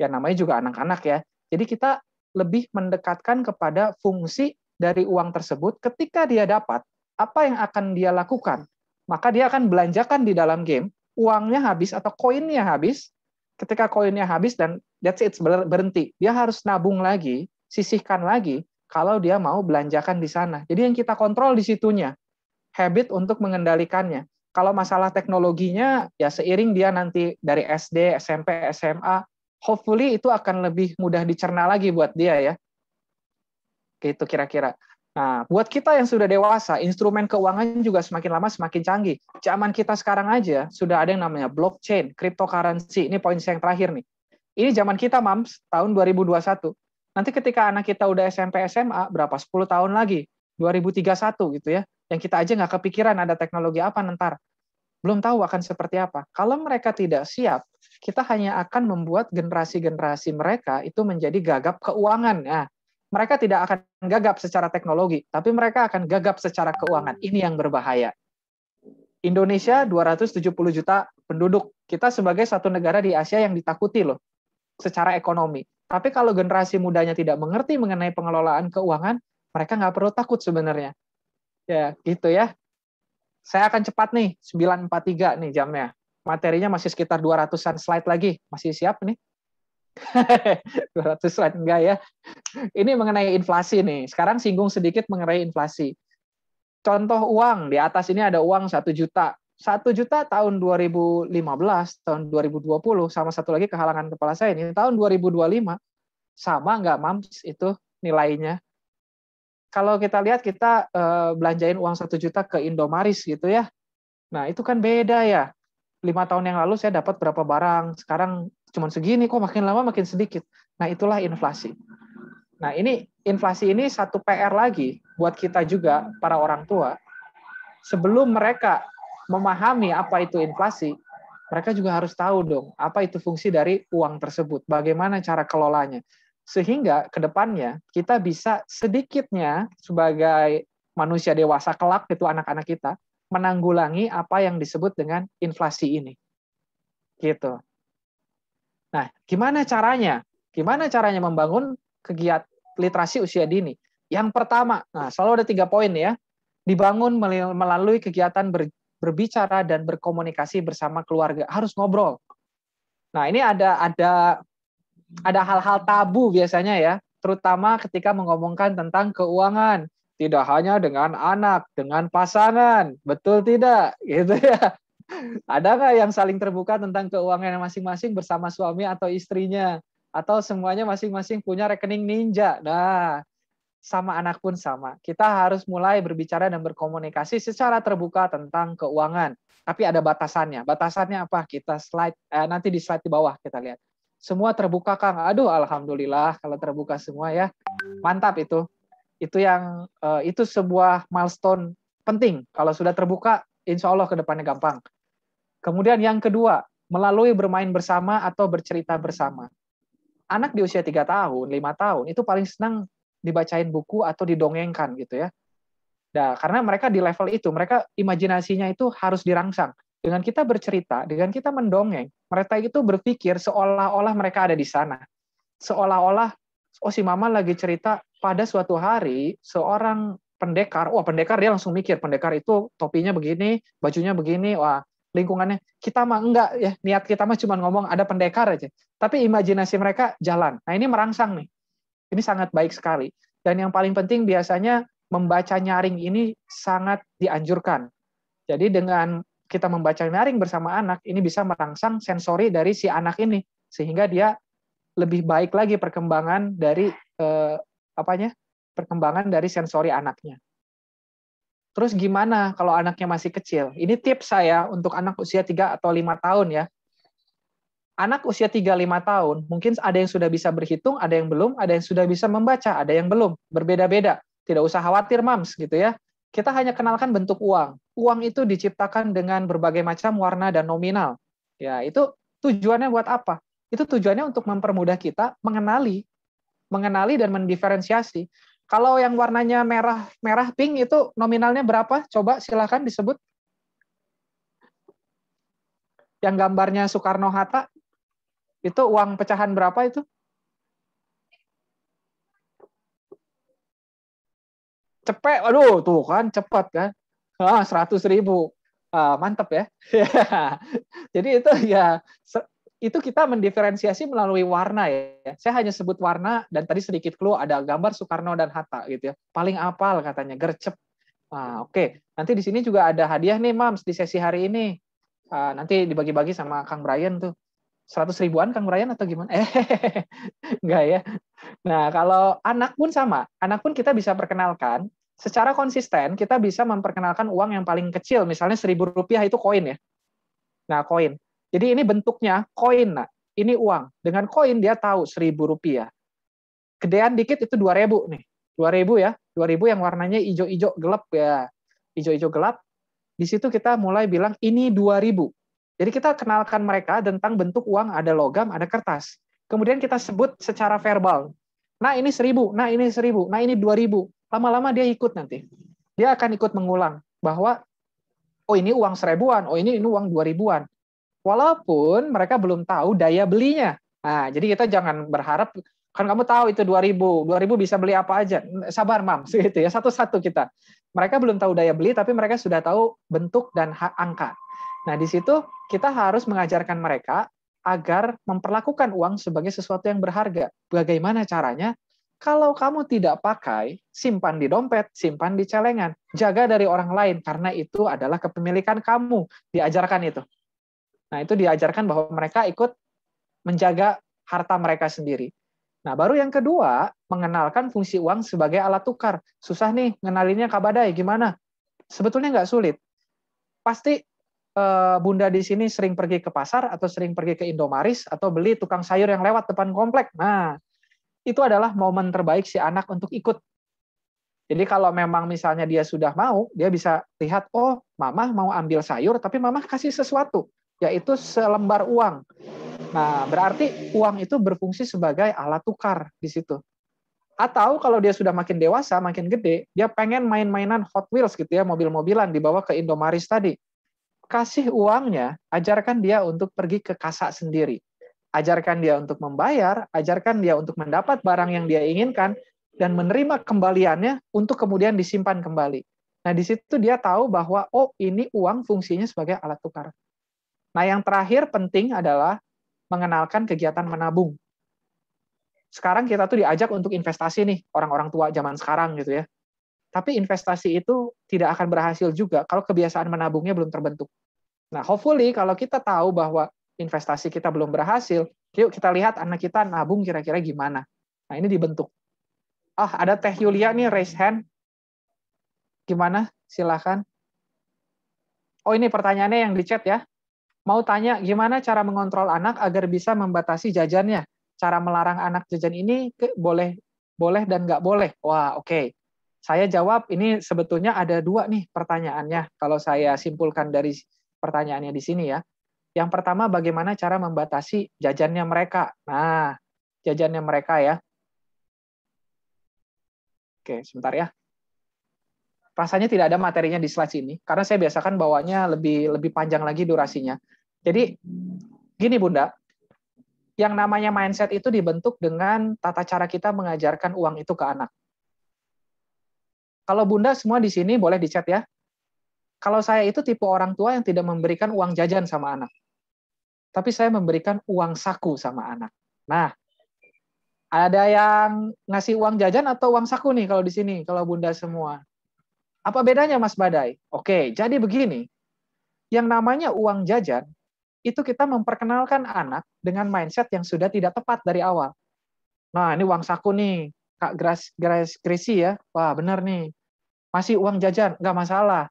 Ya namanya juga anak-anak ya. Jadi kita lebih mendekatkan kepada fungsi dari uang tersebut ketika dia dapat apa yang akan dia lakukan. Maka dia akan belanjakan di dalam game, uangnya habis atau koinnya habis. Ketika koinnya habis dan that's it berhenti. Dia harus nabung lagi, sisihkan lagi kalau dia mau belanjakan di sana. Jadi yang kita kontrol di situnya, habit untuk mengendalikannya. Kalau masalah teknologinya ya seiring dia nanti dari SD, SMP, SMA, hopefully itu akan lebih mudah dicerna lagi buat dia ya. Gitu kira-kira. Nah, buat kita yang sudah dewasa, instrumen keuangan juga semakin lama semakin canggih. Zaman kita sekarang aja sudah ada yang namanya blockchain, cryptocurrency. Ini poin saya yang terakhir nih. Ini zaman kita, Mams, tahun 2021. Nanti ketika anak kita udah SMP, SMA, berapa? 10 tahun lagi. 2031 gitu ya. Yang kita aja nggak kepikiran ada teknologi apa ntar. Belum tahu akan seperti apa. Kalau mereka tidak siap, kita hanya akan membuat generasi-generasi mereka itu menjadi gagap keuangan. Nah, mereka tidak akan gagap secara teknologi, tapi mereka akan gagap secara keuangan. Ini yang berbahaya. Indonesia 270 juta penduduk. Kita sebagai satu negara di Asia yang ditakuti loh secara ekonomi. Tapi kalau generasi mudanya tidak mengerti mengenai pengelolaan keuangan, mereka nggak perlu takut sebenarnya. Ya, gitu ya. Saya akan cepat nih, 9.43 nih jamnya. Materinya masih sekitar 200-an slide lagi. Masih siap nih? 200 slide enggak ya. Ini mengenai inflasi nih. Sekarang singgung sedikit mengenai inflasi. Contoh uang, di atas ini ada uang 1 juta satu juta tahun 2015, tahun 2020, sama satu lagi kehalangan kepala saya ini, tahun 2025, sama nggak mams itu nilainya. Kalau kita lihat kita eh, belanjain uang satu juta ke Indomaris gitu ya, nah itu kan beda ya. Lima tahun yang lalu saya dapat berapa barang, sekarang cuma segini, kok makin lama makin sedikit. Nah itulah inflasi. Nah ini inflasi ini satu PR lagi buat kita juga para orang tua. Sebelum mereka memahami apa itu inflasi, mereka juga harus tahu dong apa itu fungsi dari uang tersebut, bagaimana cara kelolanya. Sehingga ke depannya kita bisa sedikitnya sebagai manusia dewasa kelak itu anak-anak kita menanggulangi apa yang disebut dengan inflasi ini. Gitu. Nah, gimana caranya? Gimana caranya membangun kegiatan literasi usia dini? Yang pertama, nah selalu ada tiga poin ya. Dibangun melalui kegiatan ber, berbicara dan berkomunikasi bersama keluarga, harus ngobrol. Nah, ini ada ada ada hal-hal tabu biasanya ya, terutama ketika mengomongkan tentang keuangan. Tidak hanya dengan anak, dengan pasangan, betul tidak? Gitu ya. Ada nggak yang saling terbuka tentang keuangan masing-masing bersama suami atau istrinya? Atau semuanya masing-masing punya rekening ninja? Nah, sama anak pun sama. Kita harus mulai berbicara dan berkomunikasi secara terbuka tentang keuangan. Tapi ada batasannya. Batasannya apa? Kita slide eh, nanti di slide di bawah kita lihat. Semua terbuka Kang. Aduh alhamdulillah kalau terbuka semua ya. Mantap itu. Itu yang eh, itu sebuah milestone penting. Kalau sudah terbuka insya Allah ke depannya gampang. Kemudian yang kedua, melalui bermain bersama atau bercerita bersama. Anak di usia 3 tahun, 5 tahun itu paling senang dibacain buku atau didongengkan gitu ya. Nah, karena mereka di level itu, mereka imajinasinya itu harus dirangsang. Dengan kita bercerita, dengan kita mendongeng, mereka itu berpikir seolah-olah mereka ada di sana. Seolah-olah, oh si mama lagi cerita pada suatu hari seorang pendekar, wah pendekar dia langsung mikir, pendekar itu topinya begini, bajunya begini, wah lingkungannya kita mah enggak ya niat kita mah cuma ngomong ada pendekar aja tapi imajinasi mereka jalan nah ini merangsang nih ini sangat baik sekali. Dan yang paling penting biasanya membaca nyaring ini sangat dianjurkan. Jadi dengan kita membaca nyaring bersama anak, ini bisa merangsang sensori dari si anak ini sehingga dia lebih baik lagi perkembangan dari eh, apanya? perkembangan dari sensori anaknya. Terus gimana kalau anaknya masih kecil? Ini tips saya untuk anak usia 3 atau 5 tahun ya anak usia 3-5 tahun, mungkin ada yang sudah bisa berhitung, ada yang belum, ada yang sudah bisa membaca, ada yang belum. Berbeda-beda. Tidak usah khawatir, Mams, gitu ya. Kita hanya kenalkan bentuk uang. Uang itu diciptakan dengan berbagai macam warna dan nominal. Ya, itu tujuannya buat apa? Itu tujuannya untuk mempermudah kita mengenali, mengenali dan mendiferensiasi. Kalau yang warnanya merah, merah pink itu nominalnya berapa? Coba silahkan disebut. Yang gambarnya Soekarno Hatta itu uang pecahan berapa itu? Cepet, aduh tuh kan cepat kan. Ah, seratus ribu. Ah, mantep ya. Jadi itu ya itu kita mendiferensiasi melalui warna ya. Saya hanya sebut warna dan tadi sedikit clue ada gambar Soekarno dan Hatta gitu ya. Paling apal katanya gercep. Ah, oke. Okay. Nanti di sini juga ada hadiah nih Mams di sesi hari ini. Ah, nanti dibagi-bagi sama Kang Brian tuh. 100 ribuan Kang Brian atau gimana? Eh, enggak ya. Nah, kalau anak pun sama. Anak pun kita bisa perkenalkan. Secara konsisten, kita bisa memperkenalkan uang yang paling kecil. Misalnya seribu rupiah itu koin ya. Nah, koin. Jadi ini bentuknya koin, nak. Ini uang. Dengan koin dia tahu seribu rupiah. Gedean dikit itu dua ribu nih. Dua ribu ya. Dua ribu yang warnanya hijau-hijau gelap ya. Hijau-hijau gelap. Di situ kita mulai bilang ini dua ribu jadi kita kenalkan mereka tentang bentuk uang, ada logam, ada kertas. Kemudian kita sebut secara verbal. Nah ini seribu, nah ini seribu, nah ini dua ribu. Lama-lama dia ikut nanti. Dia akan ikut mengulang bahwa oh ini uang seribuan, oh ini ini uang dua ribuan. Walaupun mereka belum tahu daya belinya. Nah, jadi kita jangan berharap kan kamu tahu itu dua ribu, dua ribu bisa beli apa aja. Sabar, Mam, gitu ya. Satu-satu kita. Mereka belum tahu daya beli tapi mereka sudah tahu bentuk dan hak angka. Nah, di situ kita harus mengajarkan mereka agar memperlakukan uang sebagai sesuatu yang berharga. Bagaimana caranya? Kalau kamu tidak pakai, simpan di dompet, simpan di celengan, jaga dari orang lain karena itu adalah kepemilikan kamu. Diajarkan itu. Nah, itu diajarkan bahwa mereka ikut menjaga harta mereka sendiri. Nah, baru yang kedua, mengenalkan fungsi uang sebagai alat tukar. Susah nih, ngenalinnya kabadai, gimana? Sebetulnya nggak sulit. Pasti Eh, bunda di sini sering pergi ke pasar atau sering pergi ke Indomaris atau beli tukang sayur yang lewat depan komplek. Nah, itu adalah momen terbaik si anak untuk ikut. Jadi kalau memang misalnya dia sudah mau, dia bisa lihat, oh mama mau ambil sayur, tapi mama kasih sesuatu, yaitu selembar uang. Nah, berarti uang itu berfungsi sebagai alat tukar di situ. Atau kalau dia sudah makin dewasa, makin gede, dia pengen main-mainan Hot Wheels gitu ya, mobil-mobilan dibawa ke Indomaris tadi kasih uangnya, ajarkan dia untuk pergi ke kasa sendiri. Ajarkan dia untuk membayar, ajarkan dia untuk mendapat barang yang dia inginkan, dan menerima kembaliannya untuk kemudian disimpan kembali. Nah, di situ dia tahu bahwa, oh ini uang fungsinya sebagai alat tukar. Nah, yang terakhir penting adalah mengenalkan kegiatan menabung. Sekarang kita tuh diajak untuk investasi nih, orang-orang tua zaman sekarang gitu ya. Tapi investasi itu tidak akan berhasil juga kalau kebiasaan menabungnya belum terbentuk. Nah, hopefully kalau kita tahu bahwa investasi kita belum berhasil, yuk kita lihat anak kita nabung kira-kira gimana. Nah, ini dibentuk. Ah, ada Teh Yulia nih raise hand. Gimana? Silakan. Oh, ini pertanyaannya yang di chat ya. Mau tanya gimana cara mengontrol anak agar bisa membatasi jajannya? Cara melarang anak jajan ini boleh boleh dan nggak boleh. Wah, oke. Okay. Saya jawab ini sebetulnya ada dua nih pertanyaannya kalau saya simpulkan dari pertanyaannya di sini ya. Yang pertama bagaimana cara membatasi jajannya mereka. Nah, jajannya mereka ya. Oke, sebentar ya. Rasanya tidak ada materinya di slide ini karena saya biasakan bawanya lebih lebih panjang lagi durasinya. Jadi gini Bunda, yang namanya mindset itu dibentuk dengan tata cara kita mengajarkan uang itu ke anak. Kalau Bunda semua di sini boleh dicat ya. Kalau saya itu tipe orang tua yang tidak memberikan uang jajan sama anak. Tapi saya memberikan uang saku sama anak. Nah, ada yang ngasih uang jajan atau uang saku nih kalau di sini, kalau Bunda semua. Apa bedanya Mas Badai? Oke, jadi begini. Yang namanya uang jajan itu kita memperkenalkan anak dengan mindset yang sudah tidak tepat dari awal. Nah, ini uang saku nih, Kak Grace, Grace ya. Wah, benar nih masih uang jajan nggak masalah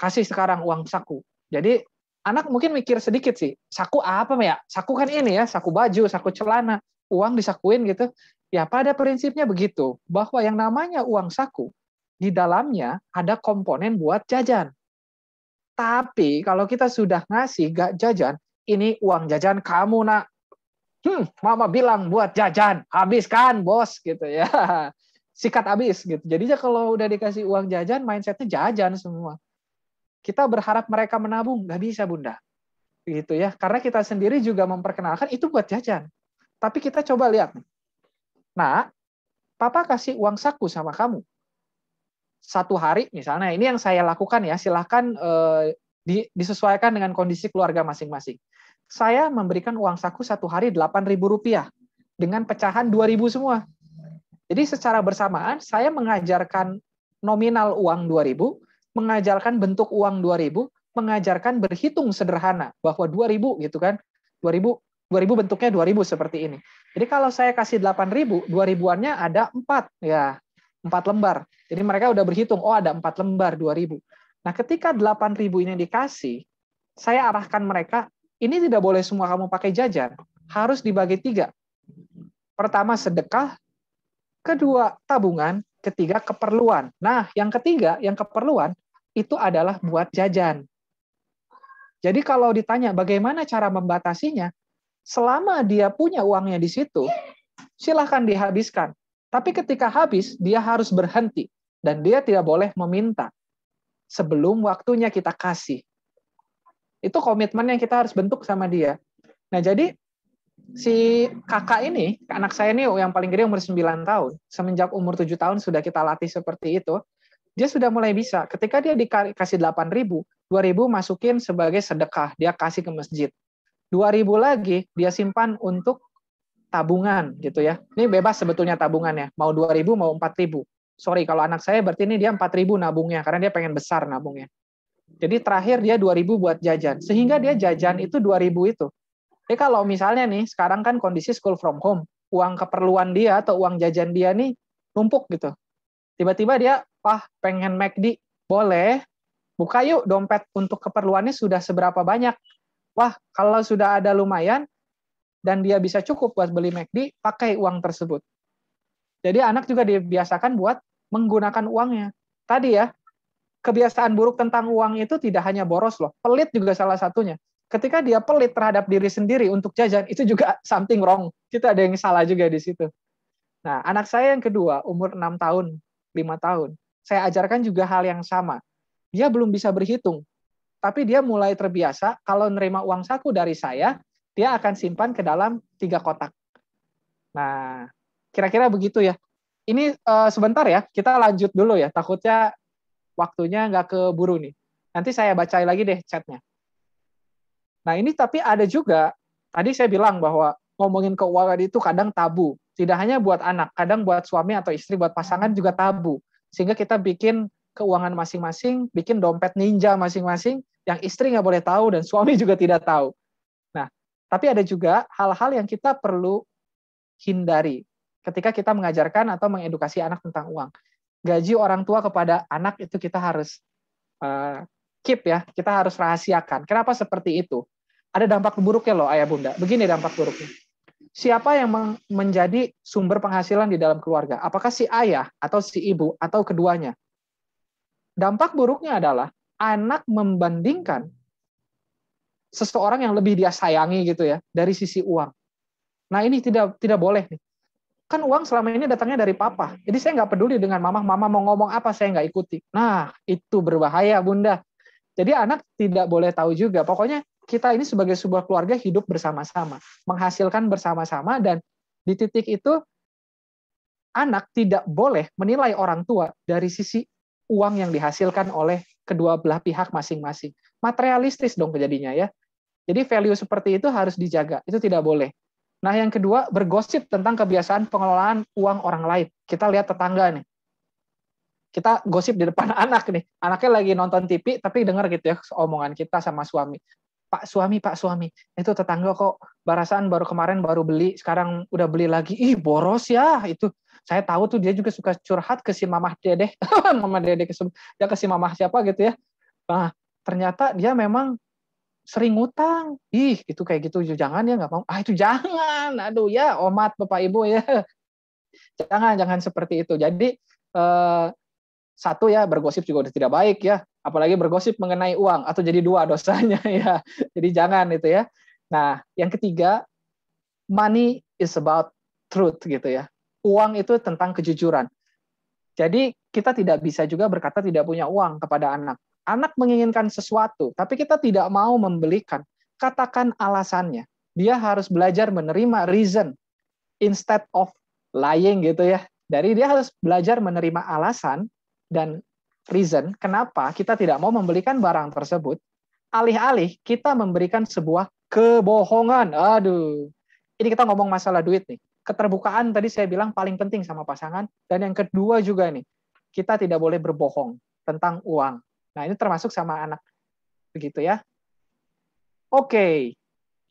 kasih sekarang uang saku jadi anak mungkin mikir sedikit sih saku apa ya saku kan ini ya saku baju saku celana uang disakuin gitu ya pada prinsipnya begitu bahwa yang namanya uang saku di dalamnya ada komponen buat jajan tapi kalau kita sudah ngasih gak jajan ini uang jajan kamu nak hmm, mama bilang buat jajan, habiskan bos gitu ya. sikat habis gitu. Jadinya kalau udah dikasih uang jajan, mindsetnya jajan semua. Kita berharap mereka menabung, nggak bisa bunda, gitu ya. Karena kita sendiri juga memperkenalkan itu buat jajan. Tapi kita coba lihat Nah, papa kasih uang saku sama kamu. Satu hari misalnya, ini yang saya lakukan ya, silahkan eh, disesuaikan dengan kondisi keluarga masing-masing. Saya memberikan uang saku satu hari delapan ribu rupiah dengan pecahan dua ribu semua jadi secara bersamaan saya mengajarkan nominal uang 2000, mengajarkan bentuk uang 2000, mengajarkan berhitung sederhana bahwa 2000 gitu kan. 2000 2000 bentuknya 2000 seperti ini. Jadi kalau saya kasih 8000, 2000-annya ada 4 ya. 4 lembar. Jadi mereka udah berhitung, oh ada 4 lembar 2000. Nah, ketika 8000 ini dikasih, saya arahkan mereka, ini tidak boleh semua kamu pakai jajan, harus dibagi tiga. Pertama sedekah, kedua tabungan, ketiga keperluan. Nah, yang ketiga, yang keperluan itu adalah buat jajan. Jadi kalau ditanya bagaimana cara membatasinya, selama dia punya uangnya di situ, silahkan dihabiskan. Tapi ketika habis, dia harus berhenti. Dan dia tidak boleh meminta sebelum waktunya kita kasih. Itu komitmen yang kita harus bentuk sama dia. Nah, jadi si kakak ini, anak saya ini yang paling gede umur 9 tahun. Semenjak umur 7 tahun sudah kita latih seperti itu, dia sudah mulai bisa. Ketika dia dikasih 8 ribu, 2 ribu masukin sebagai sedekah, dia kasih ke masjid. 2 ribu lagi dia simpan untuk tabungan gitu ya. Ini bebas sebetulnya tabungannya, mau 2 ribu mau 4 ribu. Sorry, kalau anak saya berarti ini dia 4 ribu nabungnya, karena dia pengen besar nabungnya. Jadi terakhir dia dua ribu buat jajan. Sehingga dia jajan itu dua ribu itu tapi kalau misalnya nih sekarang kan kondisi school from home, uang keperluan dia atau uang jajan dia nih numpuk gitu. Tiba-tiba dia, wah pengen McD, boleh, buka yuk dompet untuk keperluannya sudah seberapa banyak. Wah, kalau sudah ada lumayan dan dia bisa cukup buat beli McD, pakai uang tersebut. Jadi anak juga dibiasakan buat menggunakan uangnya. Tadi ya, kebiasaan buruk tentang uang itu tidak hanya boros loh, pelit juga salah satunya ketika dia pelit terhadap diri sendiri untuk jajan itu juga something wrong Kita ada yang salah juga di situ nah anak saya yang kedua umur 6 tahun 5 tahun saya ajarkan juga hal yang sama dia belum bisa berhitung tapi dia mulai terbiasa kalau nerima uang saku dari saya dia akan simpan ke dalam tiga kotak nah kira-kira begitu ya ini uh, sebentar ya kita lanjut dulu ya takutnya waktunya nggak keburu nih nanti saya bacain lagi deh chatnya Nah ini tapi ada juga, tadi saya bilang bahwa ngomongin keuangan itu kadang tabu. Tidak hanya buat anak, kadang buat suami atau istri, buat pasangan juga tabu. Sehingga kita bikin keuangan masing-masing, bikin dompet ninja masing-masing, yang istri nggak boleh tahu dan suami juga tidak tahu. Nah, tapi ada juga hal-hal yang kita perlu hindari ketika kita mengajarkan atau mengedukasi anak tentang uang. Gaji orang tua kepada anak itu kita harus uh, keep ya, kita harus rahasiakan. Kenapa seperti itu? ada dampak buruknya loh ayah bunda. Begini dampak buruknya. Siapa yang menjadi sumber penghasilan di dalam keluarga? Apakah si ayah atau si ibu atau keduanya? Dampak buruknya adalah anak membandingkan seseorang yang lebih dia sayangi gitu ya dari sisi uang. Nah ini tidak tidak boleh nih. Kan uang selama ini datangnya dari papa. Jadi saya nggak peduli dengan mama. Mama mau ngomong apa saya nggak ikuti. Nah itu berbahaya bunda. Jadi anak tidak boleh tahu juga. Pokoknya kita ini sebagai sebuah keluarga hidup bersama-sama, menghasilkan bersama-sama dan di titik itu anak tidak boleh menilai orang tua dari sisi uang yang dihasilkan oleh kedua belah pihak masing-masing. Materialistis dong kejadiannya ya. Jadi value seperti itu harus dijaga, itu tidak boleh. Nah, yang kedua, bergosip tentang kebiasaan pengelolaan uang orang lain. Kita lihat tetangga nih. Kita gosip di depan anak nih. Anaknya lagi nonton TV, tapi dengar gitu ya omongan kita sama suami. Pak suami, Pak suami. Itu tetangga kok barasan baru kemarin baru beli, sekarang udah beli lagi. Ih, boros ya. Itu saya tahu tuh dia juga suka curhat ke si mamah dedeh. mamah dedeh ke dia ke si mamah siapa gitu ya. Nah, ternyata dia memang sering ngutang. Ih, itu kayak gitu jangan ya nggak mau. Ah, itu jangan. Aduh ya, omat Bapak Ibu ya. Jangan, jangan seperti itu. Jadi eh, satu ya bergosip juga udah tidak baik ya apalagi bergosip mengenai uang atau jadi dua dosanya ya. Jadi jangan itu ya. Nah, yang ketiga, money is about truth gitu ya. Uang itu tentang kejujuran. Jadi kita tidak bisa juga berkata tidak punya uang kepada anak. Anak menginginkan sesuatu, tapi kita tidak mau membelikan. Katakan alasannya. Dia harus belajar menerima reason instead of lying gitu ya. Dari dia harus belajar menerima alasan dan reason kenapa kita tidak mau membelikan barang tersebut, alih-alih kita memberikan sebuah kebohongan. Aduh, ini kita ngomong masalah duit nih. Keterbukaan tadi saya bilang paling penting sama pasangan. Dan yang kedua juga nih, kita tidak boleh berbohong tentang uang. Nah ini termasuk sama anak, begitu ya. Oke,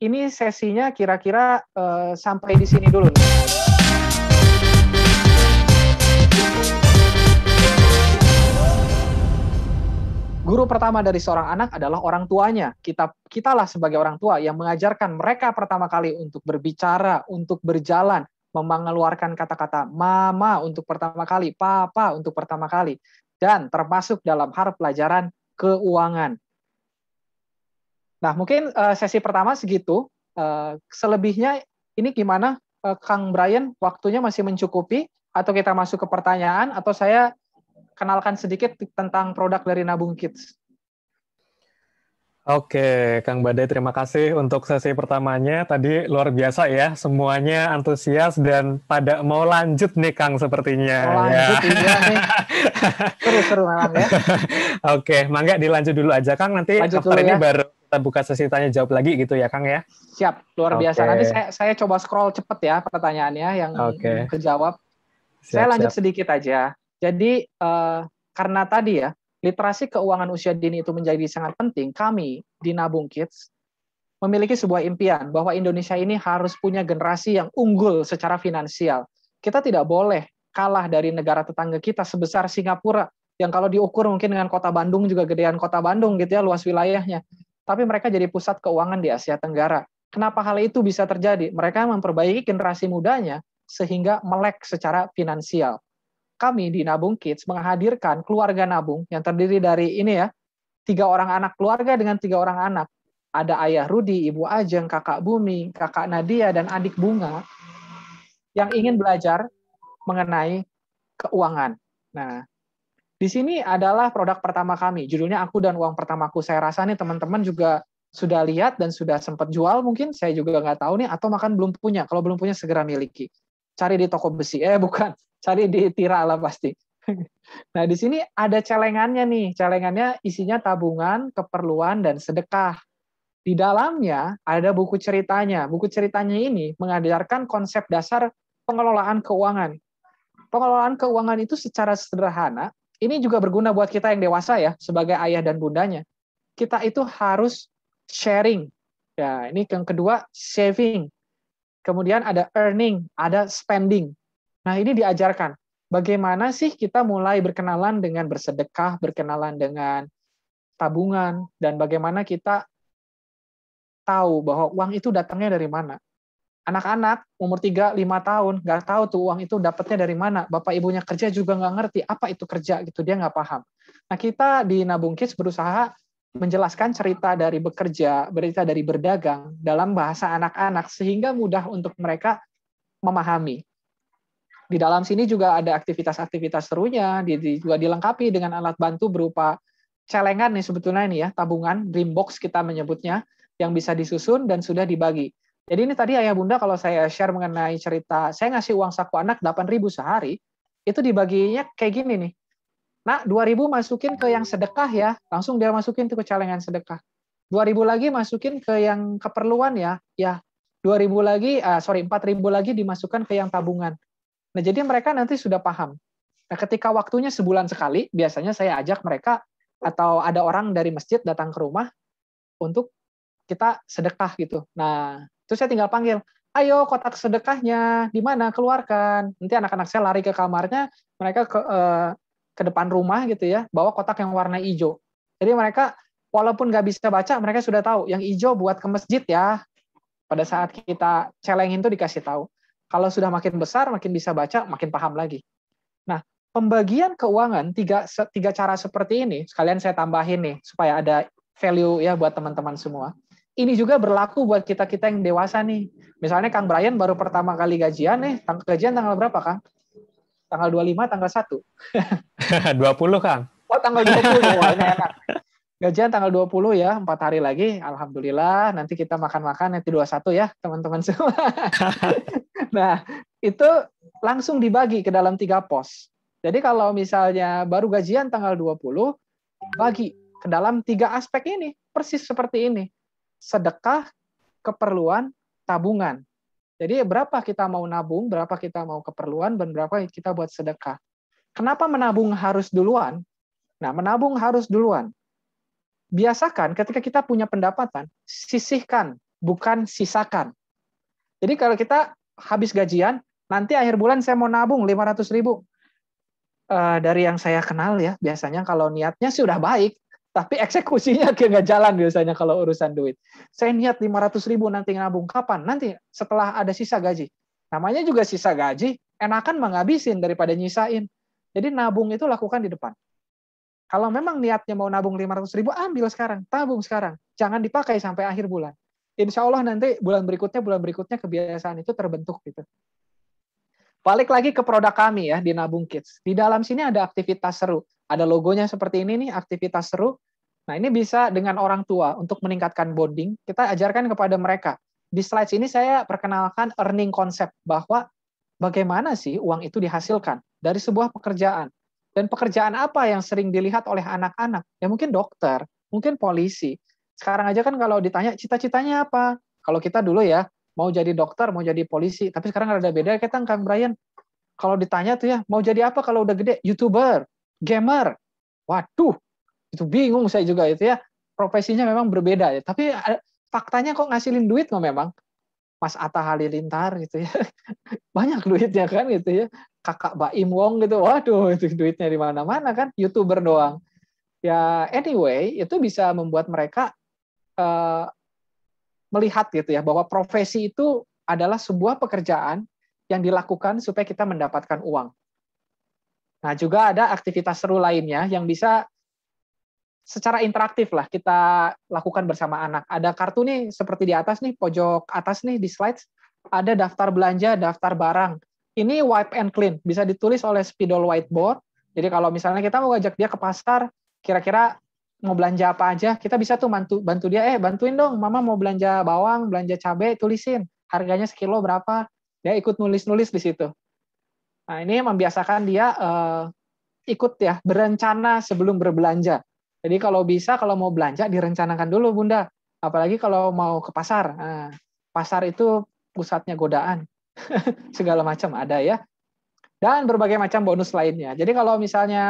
ini sesinya kira-kira uh, sampai di sini dulu. Nih. Guru pertama dari seorang anak adalah orang tuanya. Kita kitalah sebagai orang tua yang mengajarkan mereka pertama kali untuk berbicara, untuk berjalan, mengeluarkan kata-kata mama untuk pertama kali, papa untuk pertama kali, dan termasuk dalam hal pelajaran keuangan. Nah, mungkin eh, sesi pertama segitu. Eh, selebihnya ini gimana, eh, Kang Brian? Waktunya masih mencukupi, atau kita masuk ke pertanyaan, atau saya kenalkan sedikit tentang produk dari Nabung Kids. Oke, Kang Badai terima kasih untuk sesi pertamanya. Tadi luar biasa ya, semuanya antusias dan pada mau lanjut nih Kang sepertinya. Mau lanjut ya. iya nih. Seru-seru ya. Oke, mangga dilanjut dulu aja Kang, nanti lanjut after dulu, ini ya. baru kita buka sesi tanya jawab lagi gitu ya Kang ya. Siap, luar Oke. biasa. Nanti saya, saya coba scroll cepet ya pertanyaannya yang Oke. kejawab. Siap, saya lanjut siap. sedikit aja. Jadi uh, karena tadi ya literasi keuangan usia dini itu menjadi sangat penting. Kami di Nabung Kids memiliki sebuah impian bahwa Indonesia ini harus punya generasi yang unggul secara finansial. Kita tidak boleh kalah dari negara tetangga kita sebesar Singapura yang kalau diukur mungkin dengan kota Bandung juga gedean kota Bandung gitu ya luas wilayahnya. Tapi mereka jadi pusat keuangan di Asia Tenggara. Kenapa hal itu bisa terjadi? Mereka memperbaiki generasi mudanya sehingga melek secara finansial kami di Nabung Kids menghadirkan keluarga Nabung yang terdiri dari ini ya, tiga orang anak keluarga dengan tiga orang anak. Ada ayah Rudi, ibu Ajeng, kakak Bumi, kakak Nadia, dan adik Bunga yang ingin belajar mengenai keuangan. Nah, di sini adalah produk pertama kami. Judulnya Aku dan Uang Pertamaku. Saya rasa nih teman-teman juga sudah lihat dan sudah sempat jual mungkin. Saya juga nggak tahu nih. Atau makan belum punya. Kalau belum punya segera miliki. Cari di toko besi. Eh bukan cari di tira lah pasti. Nah, di sini ada celengannya nih. Celengannya isinya tabungan, keperluan, dan sedekah. Di dalamnya ada buku ceritanya. Buku ceritanya ini mengajarkan konsep dasar pengelolaan keuangan. Pengelolaan keuangan itu secara sederhana, ini juga berguna buat kita yang dewasa ya, sebagai ayah dan bundanya. Kita itu harus sharing. Ya, ini yang kedua saving. Kemudian ada earning, ada spending. Nah, ini diajarkan. Bagaimana sih kita mulai berkenalan dengan bersedekah, berkenalan dengan tabungan, dan bagaimana kita tahu bahwa uang itu datangnya dari mana. Anak-anak umur 3-5 tahun nggak tahu tuh uang itu dapatnya dari mana. Bapak ibunya kerja juga nggak ngerti apa itu kerja gitu, dia nggak paham. Nah kita di Nabung Kids berusaha menjelaskan cerita dari bekerja, berita dari berdagang dalam bahasa anak-anak sehingga mudah untuk mereka memahami. Di dalam sini juga ada aktivitas-aktivitas serunya, di, di, juga dilengkapi dengan alat bantu berupa celengan nih sebetulnya ini ya, tabungan, dream box kita menyebutnya, yang bisa disusun dan sudah dibagi. Jadi ini tadi ayah bunda kalau saya share mengenai cerita, saya ngasih uang saku anak 8.000 sehari, itu dibaginya kayak gini nih. Nah, 2.000 masukin ke yang sedekah ya, langsung dia masukin ke celengan sedekah. 2.000 lagi masukin ke yang keperluan ya, ya 2.000 lagi, uh, sorry 4.000 lagi dimasukkan ke yang tabungan. Nah, jadi mereka nanti sudah paham. Nah, ketika waktunya sebulan sekali, biasanya saya ajak mereka atau ada orang dari masjid datang ke rumah untuk kita sedekah gitu. Nah, terus saya tinggal panggil, ayo kotak sedekahnya di mana keluarkan. Nanti anak-anak saya lari ke kamarnya, mereka ke eh, ke depan rumah gitu ya, bawa kotak yang warna hijau. Jadi mereka walaupun nggak bisa baca, mereka sudah tahu yang hijau buat ke masjid ya. Pada saat kita celengin tuh dikasih tahu. Kalau sudah makin besar, makin bisa baca, makin paham lagi. Nah, pembagian keuangan tiga tiga cara seperti ini, sekalian saya tambahin nih supaya ada value ya buat teman-teman semua. Ini juga berlaku buat kita-kita yang dewasa nih. Misalnya Kang Brian baru pertama kali gajian nih, tang gajian tanggal berapa, Kang? Tanggal 25, tanggal 1. 20, Kang. Oh, tanggal 20. awalnya ya kang. Gajian tanggal 20 ya, 4 hari lagi. Alhamdulillah, nanti kita makan-makan nanti 21 ya, teman-teman semua. nah, itu langsung dibagi ke dalam tiga pos. Jadi kalau misalnya baru gajian tanggal 20, bagi ke dalam tiga aspek ini, persis seperti ini. Sedekah, keperluan, tabungan. Jadi berapa kita mau nabung, berapa kita mau keperluan, dan berapa kita buat sedekah. Kenapa menabung harus duluan? Nah, menabung harus duluan biasakan ketika kita punya pendapatan, sisihkan, bukan sisakan. Jadi kalau kita habis gajian, nanti akhir bulan saya mau nabung 500 ribu. Uh, dari yang saya kenal ya, biasanya kalau niatnya sih udah baik, tapi eksekusinya kayak nggak jalan biasanya kalau urusan duit. Saya niat 500 ribu nanti nabung. Kapan? Nanti setelah ada sisa gaji. Namanya juga sisa gaji, enakan menghabisin daripada nyisain. Jadi nabung itu lakukan di depan. Kalau memang niatnya mau nabung 500 ribu, ambil sekarang, tabung sekarang. Jangan dipakai sampai akhir bulan. Insya Allah nanti bulan berikutnya, bulan berikutnya kebiasaan itu terbentuk gitu. Balik lagi ke produk kami ya di Nabung Kids. Di dalam sini ada aktivitas seru. Ada logonya seperti ini nih, aktivitas seru. Nah ini bisa dengan orang tua untuk meningkatkan bonding. Kita ajarkan kepada mereka. Di slide ini saya perkenalkan earning konsep bahwa bagaimana sih uang itu dihasilkan dari sebuah pekerjaan dan pekerjaan apa yang sering dilihat oleh anak-anak? Ya mungkin dokter, mungkin polisi. Sekarang aja kan kalau ditanya cita-citanya apa? Kalau kita dulu ya mau jadi dokter, mau jadi polisi. Tapi sekarang ada beda kita Kang Brian. Kalau ditanya tuh ya mau jadi apa kalau udah gede? YouTuber, gamer. Waduh, itu bingung saya juga itu ya. Profesinya memang berbeda ya. Tapi eh, faktanya kok ngasilin duit nggak memang? Mas Atta Halilintar gitu ya. Banyak duitnya kan gitu ya. Kakak Baim Wong gitu. Waduh, itu duitnya di mana-mana kan YouTuber doang. Ya anyway, itu bisa membuat mereka uh, melihat gitu ya bahwa profesi itu adalah sebuah pekerjaan yang dilakukan supaya kita mendapatkan uang. Nah, juga ada aktivitas seru lainnya yang bisa secara interaktif lah kita lakukan bersama anak. Ada kartu nih seperti di atas nih pojok atas nih di slides ada daftar belanja, daftar barang. Ini wipe and clean bisa ditulis oleh spidol whiteboard. Jadi kalau misalnya kita mau ajak dia ke pasar, kira-kira mau belanja apa aja, kita bisa tuh bantu bantu dia, eh bantuin dong, mama mau belanja bawang, belanja cabai, tulisin harganya sekilo berapa. Dia ikut nulis-nulis di situ. Nah ini membiasakan dia uh, ikut ya berencana sebelum berbelanja jadi kalau bisa kalau mau belanja direncanakan dulu Bunda. Apalagi kalau mau ke pasar. Nah, pasar itu pusatnya godaan. Segala macam ada ya. Dan berbagai macam bonus lainnya. Jadi kalau misalnya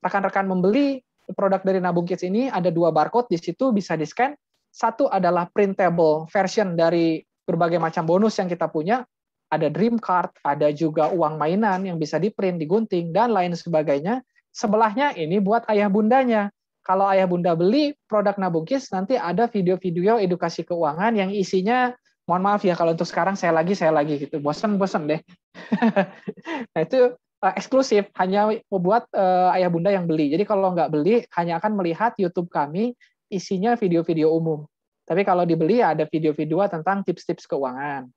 rekan-rekan membeli produk dari Nabung Kids ini ada dua barcode di situ bisa di-scan. Satu adalah printable version dari berbagai macam bonus yang kita punya. Ada dream card, ada juga uang mainan yang bisa di-print, digunting, dan lain sebagainya sebelahnya ini buat ayah bundanya. Kalau ayah bunda beli produk Nabungkis, nanti ada video-video edukasi keuangan yang isinya, mohon maaf ya kalau untuk sekarang saya lagi, saya lagi gitu. Bosen-bosen deh. nah itu eh, eksklusif, hanya buat eh, ayah bunda yang beli. Jadi kalau nggak beli, hanya akan melihat YouTube kami isinya video-video umum. Tapi kalau dibeli ya ada video-video tentang tips-tips keuangan.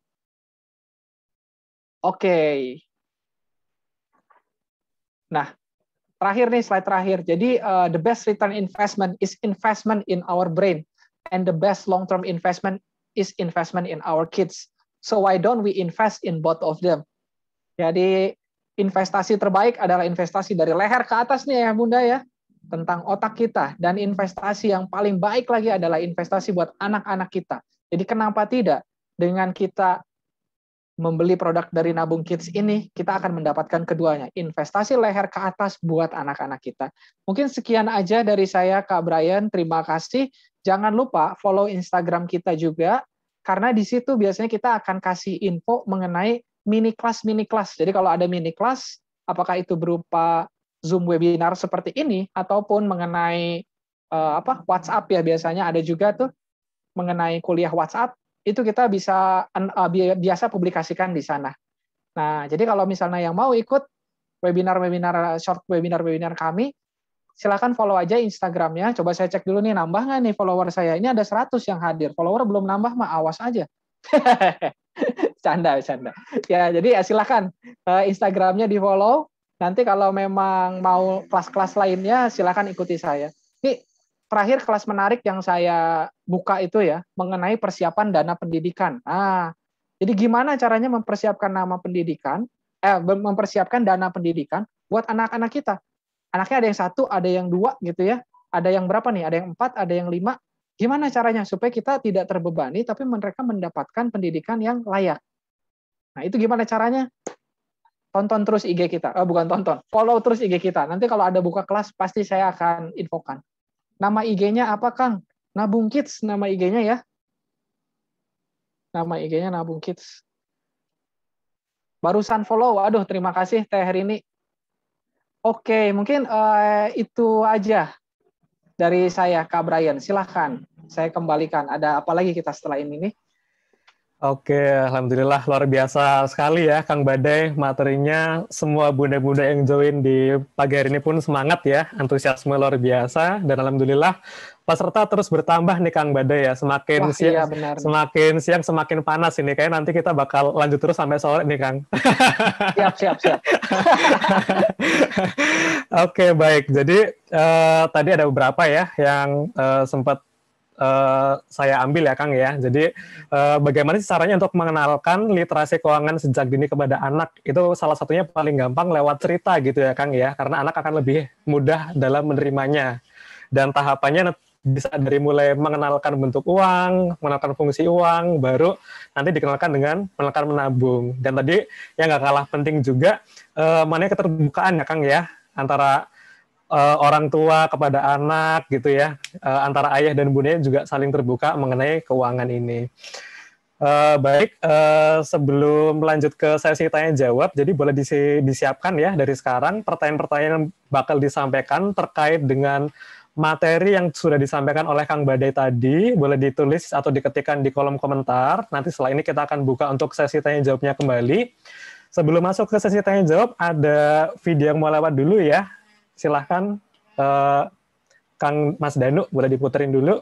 Oke. Okay. Nah, terakhir nih slide terakhir. Jadi uh, the best return investment is investment in our brain and the best long term investment is investment in our kids. So why don't we invest in both of them? Jadi investasi terbaik adalah investasi dari leher ke atas nih ya Bunda ya tentang otak kita dan investasi yang paling baik lagi adalah investasi buat anak-anak kita. Jadi kenapa tidak dengan kita membeli produk dari Nabung Kids ini, kita akan mendapatkan keduanya. Investasi leher ke atas buat anak-anak kita. Mungkin sekian aja dari saya, Kak Brian. Terima kasih. Jangan lupa follow Instagram kita juga, karena di situ biasanya kita akan kasih info mengenai mini kelas-mini kelas. Jadi kalau ada mini kelas, apakah itu berupa Zoom webinar seperti ini, ataupun mengenai uh, apa WhatsApp ya biasanya ada juga tuh mengenai kuliah WhatsApp itu kita bisa eh, biasa publikasikan di sana. Nah, jadi kalau misalnya yang mau ikut webinar-webinar short webinar-webinar kami, silahkan follow aja Instagramnya. Coba saya cek dulu nih, nambah nggak nih follower saya? Ini ada 100 yang hadir. Follower belum nambah, mah awas aja. canda, canda. Ya, jadi ya silahkan eh, Instagramnya di follow. Nanti kalau memang mau kelas-kelas lainnya, silahkan ikuti saya. Ini terakhir kelas menarik yang saya buka itu ya mengenai persiapan dana pendidikan. Nah, jadi gimana caranya mempersiapkan nama pendidikan, eh, mempersiapkan dana pendidikan buat anak-anak kita. Anaknya ada yang satu, ada yang dua gitu ya, ada yang berapa nih? Ada yang empat, ada yang lima. Gimana caranya supaya kita tidak terbebani, tapi mereka mendapatkan pendidikan yang layak. Nah, itu gimana caranya? Tonton terus IG kita, eh, bukan tonton, follow terus IG kita. Nanti kalau ada buka kelas, pasti saya akan infokan. Nama IG-nya apa, Kang? Nabung Kids nama IG-nya ya. Nama IG-nya Nabung Kids. Barusan follow. Aduh, terima kasih Teh ini. Oke, mungkin uh, itu aja dari saya, Kak Brian. Silahkan, saya kembalikan. Ada apa lagi kita setelah ini nih? Oke, alhamdulillah luar biasa sekali ya Kang Badai materinya. Semua bunda-bunda yang join di pagi hari ini pun semangat ya, antusiasme luar biasa dan alhamdulillah peserta terus bertambah nih Kang Badai ya. Semakin Wah, siang iya, benar. semakin siang semakin panas ini kayak nanti kita bakal lanjut terus sampai sore nih Kang. Siap, siap, siap. Oke, baik. Jadi uh, tadi ada beberapa ya yang uh, sempat uh, saya ambil ya Kang ya. Jadi uh, bagaimana sih caranya untuk mengenalkan literasi keuangan sejak dini kepada anak? Itu salah satunya paling gampang lewat cerita gitu ya Kang ya. Karena anak akan lebih mudah dalam menerimanya. Dan tahapannya bisa dari mulai mengenalkan bentuk uang, mengenalkan fungsi uang, baru nanti dikenalkan dengan mengenalkan menabung. Dan tadi yang nggak kalah penting juga, uh, mana keterbukaan ya Kang ya, antara uh, orang tua kepada anak gitu ya uh, antara ayah dan bunda juga saling terbuka mengenai keuangan ini. Uh, baik, uh, sebelum lanjut ke sesi tanya jawab, jadi boleh disi disiapkan ya dari sekarang pertanyaan-pertanyaan bakal disampaikan terkait dengan materi yang sudah disampaikan oleh Kang Badai tadi boleh ditulis atau diketikkan di kolom komentar. Nanti setelah ini kita akan buka untuk sesi tanya jawabnya kembali. Sebelum masuk ke sesi tanya jawab, ada video yang mau lewat dulu ya silahkan uh, Kang Mas Danu boleh diputerin dulu.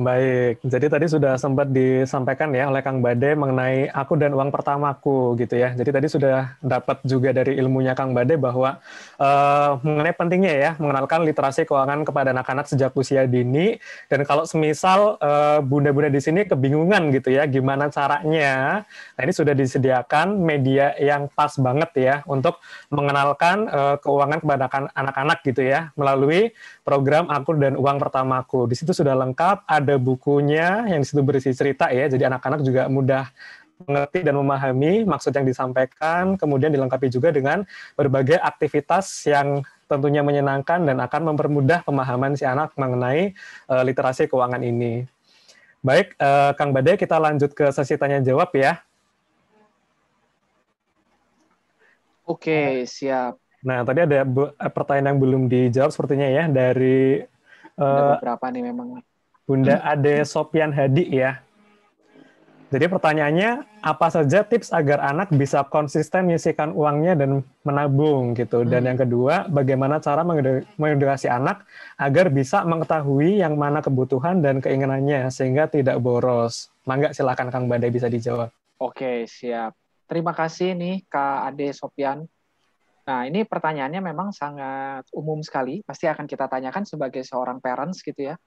mais bah, Baik, jadi tadi sudah sempat disampaikan ya oleh Kang Bade mengenai aku dan uang pertamaku gitu ya. Jadi tadi sudah dapat juga dari ilmunya Kang Bade bahwa uh, mengenai pentingnya ya mengenalkan literasi keuangan kepada anak-anak sejak usia dini. Dan kalau semisal bunda eh, bunda-bunda di sini kebingungan gitu ya, gimana caranya? Nah ini sudah disediakan media yang pas banget ya untuk mengenalkan uh, keuangan kepada anak-anak gitu ya melalui program aku dan uang pertamaku. Di situ sudah lengkap, ada buku bukunya yang disitu berisi cerita ya, jadi anak-anak juga mudah mengerti dan memahami maksud yang disampaikan, kemudian dilengkapi juga dengan berbagai aktivitas yang tentunya menyenangkan dan akan mempermudah pemahaman si anak mengenai uh, literasi keuangan ini. Baik, uh, Kang Badai, kita lanjut ke sesi tanya jawab ya. Oke, siap. Nah, tadi ada eh, pertanyaan yang belum dijawab sepertinya ya dari ada beberapa nih memang. Bunda hmm. Ade Sopian Hadi ya. Jadi pertanyaannya, apa saja tips agar anak bisa konsisten menyisihkan uangnya dan menabung gitu? Dan hmm. yang kedua, bagaimana cara mengedukasi anak agar bisa mengetahui yang mana kebutuhan dan keinginannya sehingga tidak boros? Mangga silakan Kang Badai bisa dijawab. Oke, siap. Terima kasih nih Kak Ade Sopian. Nah, ini pertanyaannya memang sangat umum sekali, pasti akan kita tanyakan sebagai seorang parents gitu ya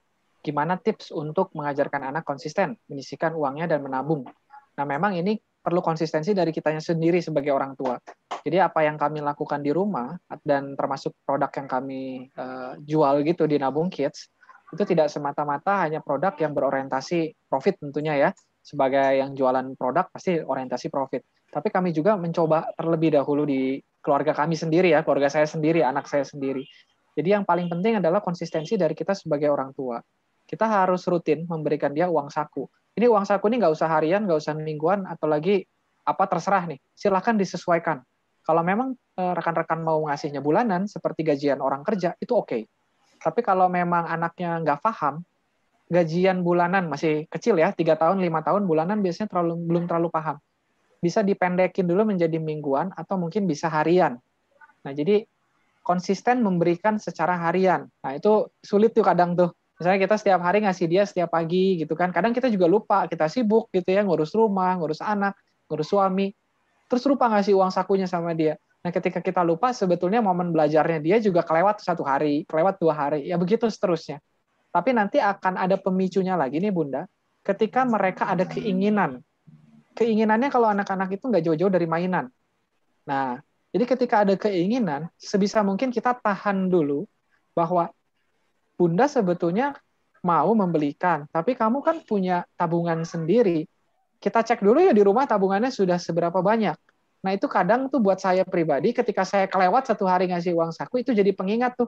gimana tips untuk mengajarkan anak konsisten menyisihkan uangnya dan menabung. Nah, memang ini perlu konsistensi dari kitanya sendiri sebagai orang tua. Jadi apa yang kami lakukan di rumah dan termasuk produk yang kami uh, jual gitu di Nabung Kids itu tidak semata-mata hanya produk yang berorientasi profit tentunya ya. Sebagai yang jualan produk pasti orientasi profit. Tapi kami juga mencoba terlebih dahulu di keluarga kami sendiri ya, keluarga saya sendiri, anak saya sendiri. Jadi yang paling penting adalah konsistensi dari kita sebagai orang tua kita harus rutin memberikan dia uang saku. Ini uang saku ini nggak usah harian, nggak usah mingguan, atau lagi apa terserah nih. Silahkan disesuaikan. Kalau memang eh, rekan-rekan mau ngasihnya bulanan, seperti gajian orang kerja, itu oke. Okay. Tapi kalau memang anaknya nggak paham, gajian bulanan masih kecil ya, tiga tahun, lima tahun, bulanan biasanya terlalu, belum terlalu paham. Bisa dipendekin dulu menjadi mingguan, atau mungkin bisa harian. Nah, jadi konsisten memberikan secara harian. Nah, itu sulit tuh kadang tuh misalnya kita setiap hari ngasih dia setiap pagi gitu kan kadang kita juga lupa kita sibuk gitu ya ngurus rumah ngurus anak ngurus suami terus lupa ngasih uang sakunya sama dia nah ketika kita lupa sebetulnya momen belajarnya dia juga kelewat satu hari kelewat dua hari ya begitu seterusnya tapi nanti akan ada pemicunya lagi nih bunda ketika mereka ada keinginan keinginannya kalau anak-anak itu nggak jauh-jauh dari mainan nah jadi ketika ada keinginan sebisa mungkin kita tahan dulu bahwa Bunda sebetulnya mau membelikan, tapi kamu kan punya tabungan sendiri. Kita cek dulu ya di rumah tabungannya sudah seberapa banyak. Nah itu kadang tuh buat saya pribadi ketika saya kelewat satu hari ngasih uang saku itu jadi pengingat tuh.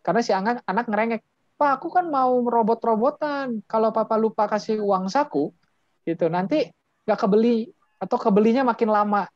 Karena si anak, anak ngerengek, Pak aku kan mau robot-robotan, kalau papa lupa kasih uang saku, gitu nanti nggak kebeli atau kebelinya makin lama.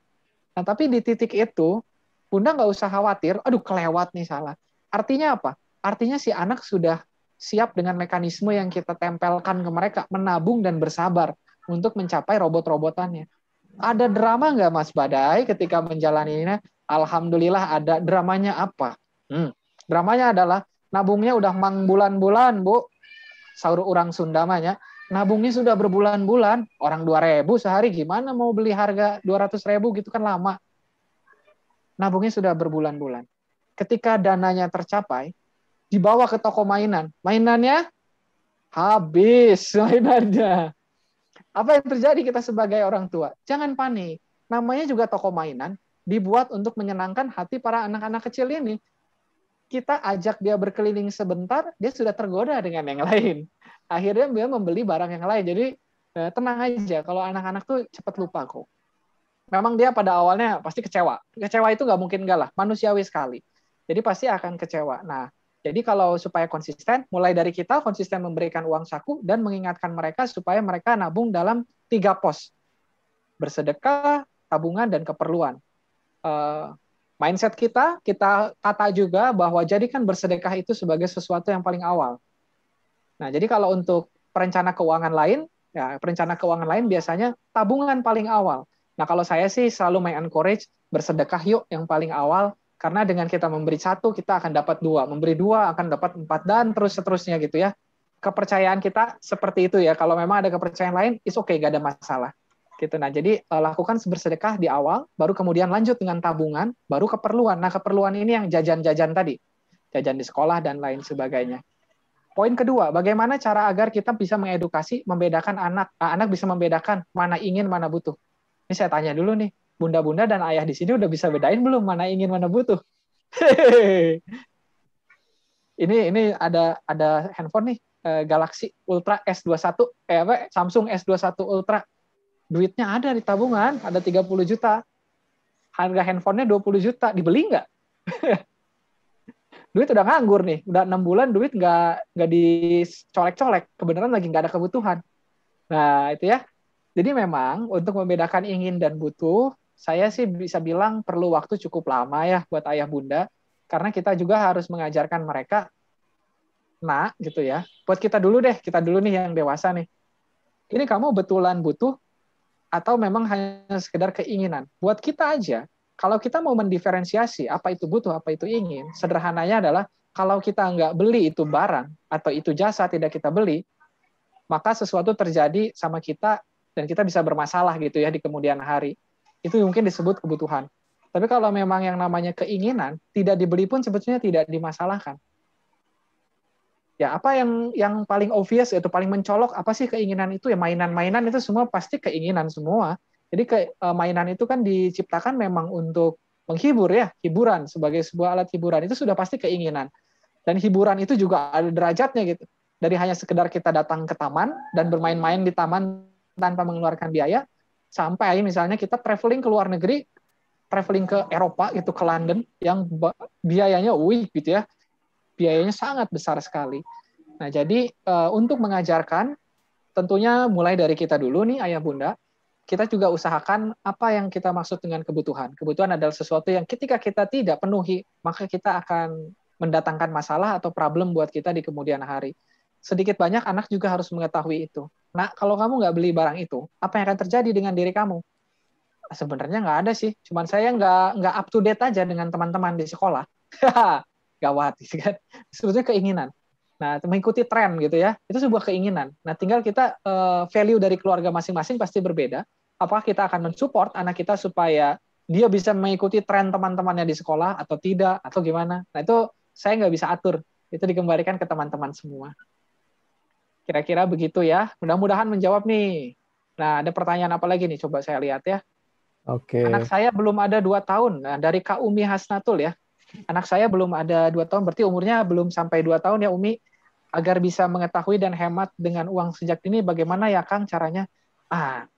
Nah tapi di titik itu Bunda nggak usah khawatir, aduh kelewat nih salah. Artinya apa? Artinya si anak sudah siap dengan mekanisme yang kita tempelkan ke mereka, menabung dan bersabar untuk mencapai robot-robotannya. Ada drama nggak Mas Badai ketika menjalani ini? Alhamdulillah ada dramanya apa? Hmm. Dramanya adalah nabungnya udah mang bulan-bulan, Bu. Sahur orang Sundamanya. Nabungnya sudah berbulan-bulan, orang ribu sehari gimana mau beli harga ribu gitu kan lama. Nabungnya sudah berbulan-bulan. Ketika dananya tercapai, dibawa ke toko mainan. Mainannya habis mainannya. Apa yang terjadi kita sebagai orang tua? Jangan panik. Namanya juga toko mainan dibuat untuk menyenangkan hati para anak-anak kecil ini. Kita ajak dia berkeliling sebentar, dia sudah tergoda dengan yang lain. Akhirnya dia membeli barang yang lain. Jadi eh, tenang aja, kalau anak-anak tuh cepat lupa kok. Memang dia pada awalnya pasti kecewa. Kecewa itu nggak mungkin enggak lah, manusiawi sekali. Jadi pasti akan kecewa. Nah, jadi kalau supaya konsisten, mulai dari kita konsisten memberikan uang saku dan mengingatkan mereka supaya mereka nabung dalam tiga pos. Bersedekah, tabungan, dan keperluan. Uh, mindset kita, kita tata juga bahwa jadikan bersedekah itu sebagai sesuatu yang paling awal. Nah, jadi kalau untuk perencana keuangan lain, ya perencana keuangan lain biasanya tabungan paling awal. Nah, kalau saya sih selalu main encourage bersedekah yuk yang paling awal karena dengan kita memberi satu, kita akan dapat dua. Memberi dua, akan dapat empat, dan terus seterusnya gitu ya. Kepercayaan kita seperti itu ya. Kalau memang ada kepercayaan lain, is okay, gak ada masalah. Gitu. Nah, jadi eh, lakukan bersedekah di awal, baru kemudian lanjut dengan tabungan, baru keperluan. Nah, keperluan ini yang jajan-jajan tadi. Jajan di sekolah dan lain sebagainya. Poin kedua, bagaimana cara agar kita bisa mengedukasi, membedakan anak, nah, anak bisa membedakan mana ingin, mana butuh. Ini saya tanya dulu nih, bunda-bunda dan ayah di sini udah bisa bedain belum mana ingin mana butuh. ini ini ada ada handphone nih eh, Galaxy Ultra S21 eh apa Samsung S21 Ultra. Duitnya ada di tabungan, ada 30 juta. Harga handphonenya 20 juta, dibeli nggak? duit udah nganggur nih, udah enam bulan duit nggak nggak dicolek-colek, kebenaran lagi nggak ada kebutuhan. Nah itu ya. Jadi memang untuk membedakan ingin dan butuh saya sih bisa bilang perlu waktu cukup lama ya buat ayah bunda karena kita juga harus mengajarkan mereka nak gitu ya buat kita dulu deh kita dulu nih yang dewasa nih ini kamu betulan butuh atau memang hanya sekedar keinginan buat kita aja kalau kita mau mendiferensiasi apa itu butuh apa itu ingin sederhananya adalah kalau kita nggak beli itu barang atau itu jasa tidak kita beli maka sesuatu terjadi sama kita dan kita bisa bermasalah gitu ya di kemudian hari itu mungkin disebut kebutuhan. Tapi kalau memang yang namanya keinginan tidak dibeli pun sebetulnya tidak dimasalahkan. Ya apa yang yang paling obvious yaitu paling mencolok apa sih keinginan itu ya mainan-mainan itu semua pasti keinginan semua. Jadi ke, eh, mainan itu kan diciptakan memang untuk menghibur ya hiburan sebagai sebuah alat hiburan itu sudah pasti keinginan dan hiburan itu juga ada derajatnya gitu dari hanya sekedar kita datang ke taman dan bermain-main di taman tanpa mengeluarkan biaya sampai misalnya kita traveling ke luar negeri, traveling ke Eropa gitu ke London yang biayanya wih gitu ya. Biayanya sangat besar sekali. Nah, jadi eh, untuk mengajarkan tentunya mulai dari kita dulu nih Ayah Bunda. Kita juga usahakan apa yang kita maksud dengan kebutuhan. Kebutuhan adalah sesuatu yang ketika kita tidak penuhi, maka kita akan mendatangkan masalah atau problem buat kita di kemudian hari. Sedikit banyak anak juga harus mengetahui itu. Nah, kalau kamu nggak beli barang itu, apa yang akan terjadi dengan diri kamu? Sebenarnya nggak ada sih, cuman saya nggak nggak up to date aja dengan teman-teman di sekolah. Gawat, kan? Sebetulnya keinginan. Nah, mengikuti tren gitu ya, itu sebuah keinginan. Nah, tinggal kita uh, value dari keluarga masing-masing pasti berbeda. Apakah kita akan mensupport anak kita supaya dia bisa mengikuti tren teman-temannya di sekolah atau tidak atau gimana? Nah, itu saya nggak bisa atur. Itu dikembalikan ke teman-teman semua. Kira-kira begitu ya. Mudah-mudahan menjawab nih. Nah, ada pertanyaan apa lagi nih? Coba saya lihat ya. Oke. Okay. Anak saya belum ada dua tahun. Nah, dari Kak Umi Hasnatul ya. Anak saya belum ada dua tahun. Berarti umurnya belum sampai dua tahun ya Umi. Agar bisa mengetahui dan hemat dengan uang sejak ini, bagaimana ya Kang caranya? Ah,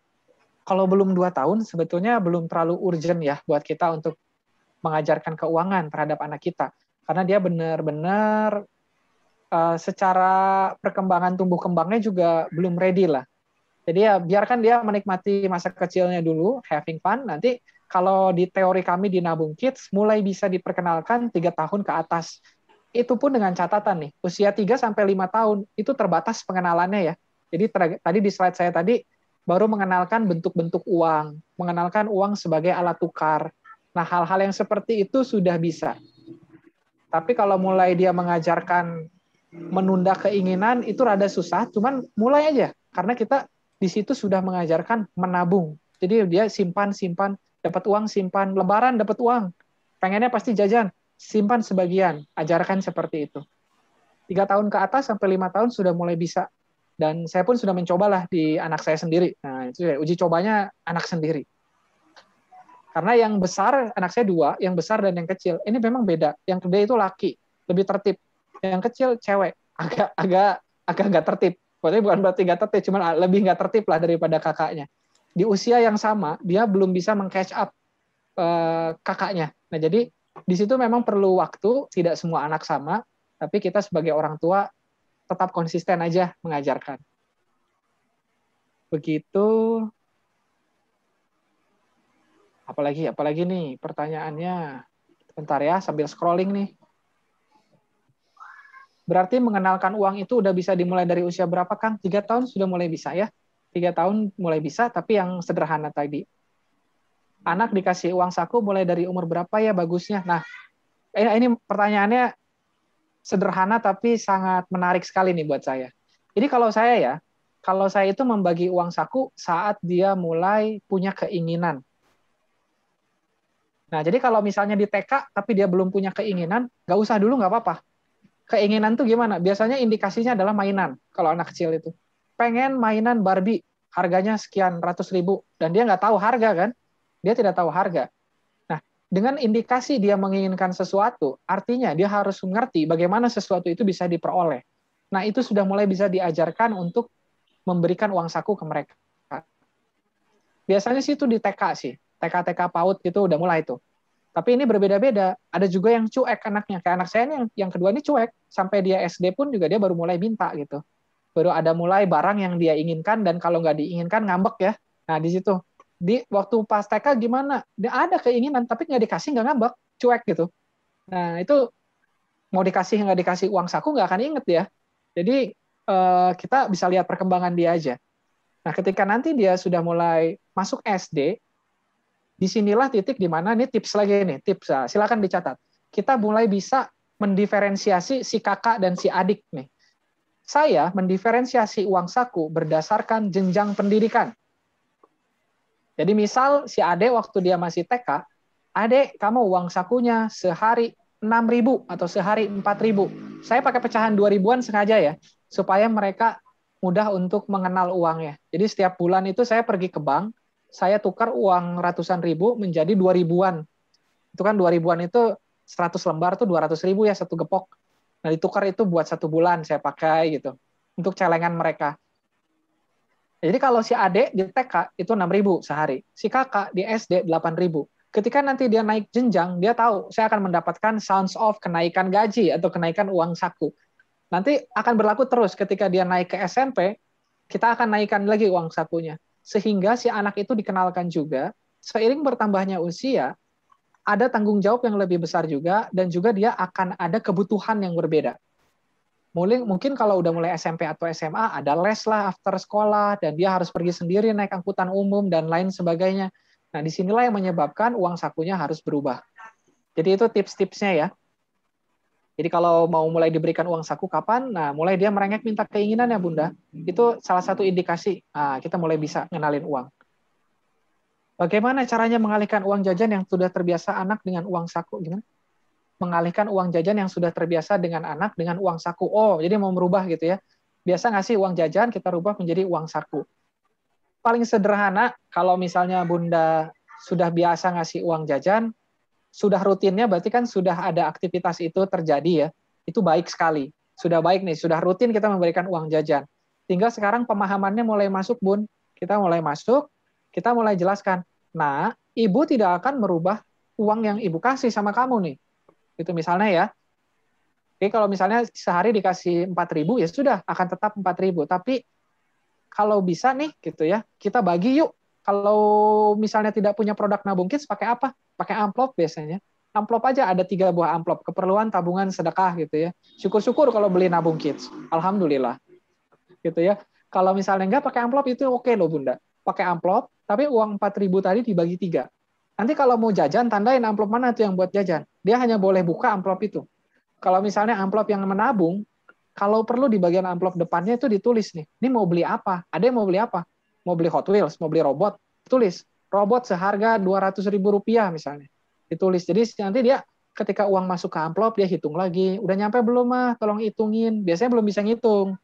kalau belum dua tahun, sebetulnya belum terlalu urgent ya buat kita untuk mengajarkan keuangan terhadap anak kita karena dia benar-benar Eh, secara perkembangan tumbuh kembangnya juga belum ready lah. Jadi ya biarkan dia menikmati masa kecilnya dulu, having fun. Nanti kalau di teori kami di Nabung Kids mulai bisa diperkenalkan tiga tahun ke atas. Itu pun dengan catatan nih, usia 3 sampai 5 tahun itu terbatas pengenalannya ya. Jadi tadi di slide saya tadi baru mengenalkan bentuk-bentuk uang, mengenalkan uang sebagai alat tukar. Nah, hal-hal yang seperti itu sudah bisa. Tapi kalau mulai dia mengajarkan menunda keinginan itu rada susah, cuman mulai aja karena kita di situ sudah mengajarkan menabung. Jadi dia simpan simpan dapat uang simpan lebaran dapat uang pengennya pasti jajan simpan sebagian ajarkan seperti itu tiga tahun ke atas sampai lima tahun sudah mulai bisa dan saya pun sudah mencobalah di anak saya sendiri nah itu ya uji cobanya anak sendiri karena yang besar anak saya dua yang besar dan yang kecil ini memang beda yang gede itu laki lebih tertib yang kecil cewek agak agak agak nggak tertib Pokoknya bukan berarti nggak tertib, cuman ah, lebih nggak tertib lah daripada kakaknya. Di usia yang sama, dia belum bisa mengcatch up uh, kakaknya. Nah, jadi di situ memang perlu waktu, tidak semua anak sama, tapi kita sebagai orang tua tetap konsisten aja mengajarkan. Begitu. Apalagi, apalagi nih pertanyaannya. Bentar ya, sambil scrolling nih. Berarti mengenalkan uang itu udah bisa dimulai dari usia berapa, Kang? Tiga tahun sudah mulai bisa ya? Tiga tahun mulai bisa, tapi yang sederhana tadi. Anak dikasih uang saku mulai dari umur berapa ya bagusnya? Nah, eh, ini pertanyaannya sederhana tapi sangat menarik sekali nih buat saya. Jadi kalau saya ya, kalau saya itu membagi uang saku saat dia mulai punya keinginan. Nah, jadi kalau misalnya di TK tapi dia belum punya keinginan, nggak usah dulu nggak apa-apa keinginan tuh gimana? Biasanya indikasinya adalah mainan kalau anak kecil itu. Pengen mainan Barbie, harganya sekian ratus ribu, dan dia nggak tahu harga kan? Dia tidak tahu harga. Nah, dengan indikasi dia menginginkan sesuatu, artinya dia harus mengerti bagaimana sesuatu itu bisa diperoleh. Nah, itu sudah mulai bisa diajarkan untuk memberikan uang saku ke mereka. Biasanya sih itu di TK sih, TK-TK PAUD itu udah mulai tuh. Tapi ini berbeda-beda. Ada juga yang cuek anaknya. Kayak anak saya yang yang kedua ini cuek. Sampai dia SD pun juga dia baru mulai minta gitu. Baru ada mulai barang yang dia inginkan dan kalau nggak diinginkan ngambek ya. Nah di situ di waktu pas TK gimana? Dia ada keinginan tapi nggak dikasih nggak ngambek, cuek gitu. Nah itu mau dikasih nggak dikasih uang saku nggak akan inget ya. Jadi eh, kita bisa lihat perkembangan dia aja. Nah ketika nanti dia sudah mulai masuk SD, disinilah titik di mana ini tips lagi nih tips nah, silakan dicatat kita mulai bisa mendiferensiasi si kakak dan si adik nih saya mendiferensiasi uang saku berdasarkan jenjang pendidikan jadi misal si ade waktu dia masih TK ade kamu uang sakunya sehari 6.000 atau sehari 4.000. Saya pakai pecahan 2.000-an sengaja ya, supaya mereka mudah untuk mengenal uangnya. Jadi setiap bulan itu saya pergi ke bank, saya tukar uang ratusan ribu menjadi dua ribuan. Itu kan dua ribuan itu seratus lembar tuh ratus ribu ya satu gepok. Nah ditukar itu buat satu bulan saya pakai gitu untuk celengan mereka. Jadi kalau si adik di TK itu enam ribu sehari, si kakak di SD delapan ribu. Ketika nanti dia naik jenjang, dia tahu saya akan mendapatkan sounds of kenaikan gaji atau kenaikan uang saku. Nanti akan berlaku terus ketika dia naik ke SMP, kita akan naikkan lagi uang sakunya sehingga si anak itu dikenalkan juga seiring bertambahnya usia ada tanggung jawab yang lebih besar juga dan juga dia akan ada kebutuhan yang berbeda. Mungkin mungkin kalau udah mulai SMP atau SMA ada les lah after sekolah dan dia harus pergi sendiri naik angkutan umum dan lain sebagainya. Nah, disinilah yang menyebabkan uang sakunya harus berubah. Jadi itu tips-tipsnya ya. Jadi kalau mau mulai diberikan uang saku kapan? Nah, mulai dia merengek minta keinginan ya Bunda. Itu salah satu indikasi nah, kita mulai bisa ngenalin uang. Bagaimana caranya mengalihkan uang jajan yang sudah terbiasa anak dengan uang saku? Gimana? Mengalihkan uang jajan yang sudah terbiasa dengan anak dengan uang saku. Oh, jadi mau merubah gitu ya. Biasa ngasih uang jajan, kita rubah menjadi uang saku. Paling sederhana, kalau misalnya Bunda sudah biasa ngasih uang jajan, sudah rutinnya berarti kan sudah ada aktivitas itu terjadi ya. Itu baik sekali. Sudah baik nih, sudah rutin kita memberikan uang jajan. Tinggal sekarang pemahamannya mulai masuk, Bun. Kita mulai masuk, kita mulai jelaskan. Nah, ibu tidak akan merubah uang yang ibu kasih sama kamu nih. Itu misalnya ya. Oke, kalau misalnya sehari dikasih 4.000 ya sudah akan tetap 4.000, tapi kalau bisa nih gitu ya, kita bagi yuk. Kalau misalnya tidak punya produk nabung kids pakai apa? pakai amplop biasanya amplop aja ada tiga buah amplop keperluan tabungan sedekah gitu ya syukur-syukur kalau beli nabung kids alhamdulillah gitu ya kalau misalnya nggak pakai amplop itu oke okay loh bunda pakai amplop tapi uang 4000 tadi dibagi tiga nanti kalau mau jajan tandain amplop mana tuh yang buat jajan dia hanya boleh buka amplop itu kalau misalnya amplop yang menabung kalau perlu di bagian amplop depannya itu ditulis nih ini mau beli apa ada yang mau beli apa mau beli Hot Wheels mau beli robot tulis robot seharga Rp200.000 misalnya. Ditulis. Jadi nanti dia ketika uang masuk ke amplop dia hitung lagi, udah nyampe belum mah? Tolong hitungin. Biasanya belum bisa ngitung.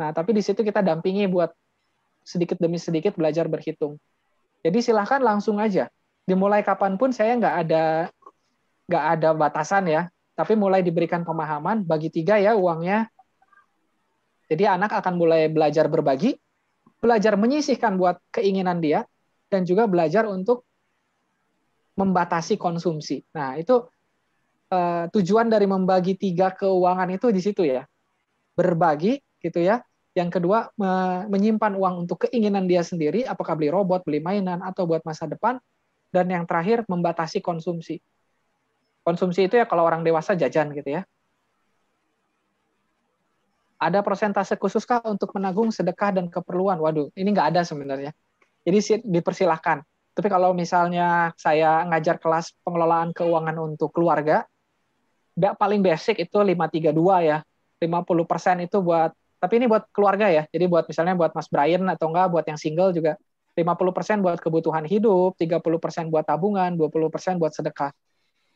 Nah, tapi di situ kita dampingi buat sedikit demi sedikit belajar berhitung. Jadi silahkan langsung aja. Dimulai kapanpun saya nggak ada nggak ada batasan ya. Tapi mulai diberikan pemahaman bagi tiga ya uangnya. Jadi anak akan mulai belajar berbagi, belajar menyisihkan buat keinginan dia, dan juga belajar untuk membatasi konsumsi. Nah, itu uh, tujuan dari membagi tiga keuangan itu di situ ya. Berbagi gitu ya. Yang kedua me menyimpan uang untuk keinginan dia sendiri, apakah beli robot, beli mainan atau buat masa depan. Dan yang terakhir membatasi konsumsi. Konsumsi itu ya kalau orang dewasa jajan gitu ya. Ada persentase kah untuk menanggung sedekah dan keperluan? Waduh, ini nggak ada sebenarnya jadi dipersilahkan. Tapi kalau misalnya saya ngajar kelas pengelolaan keuangan untuk keluarga, nggak paling basic itu 532 ya. 50% itu buat, tapi ini buat keluarga ya. Jadi buat misalnya buat Mas Brian atau enggak, buat yang single juga. 50% buat kebutuhan hidup, 30% buat tabungan, 20% buat sedekah.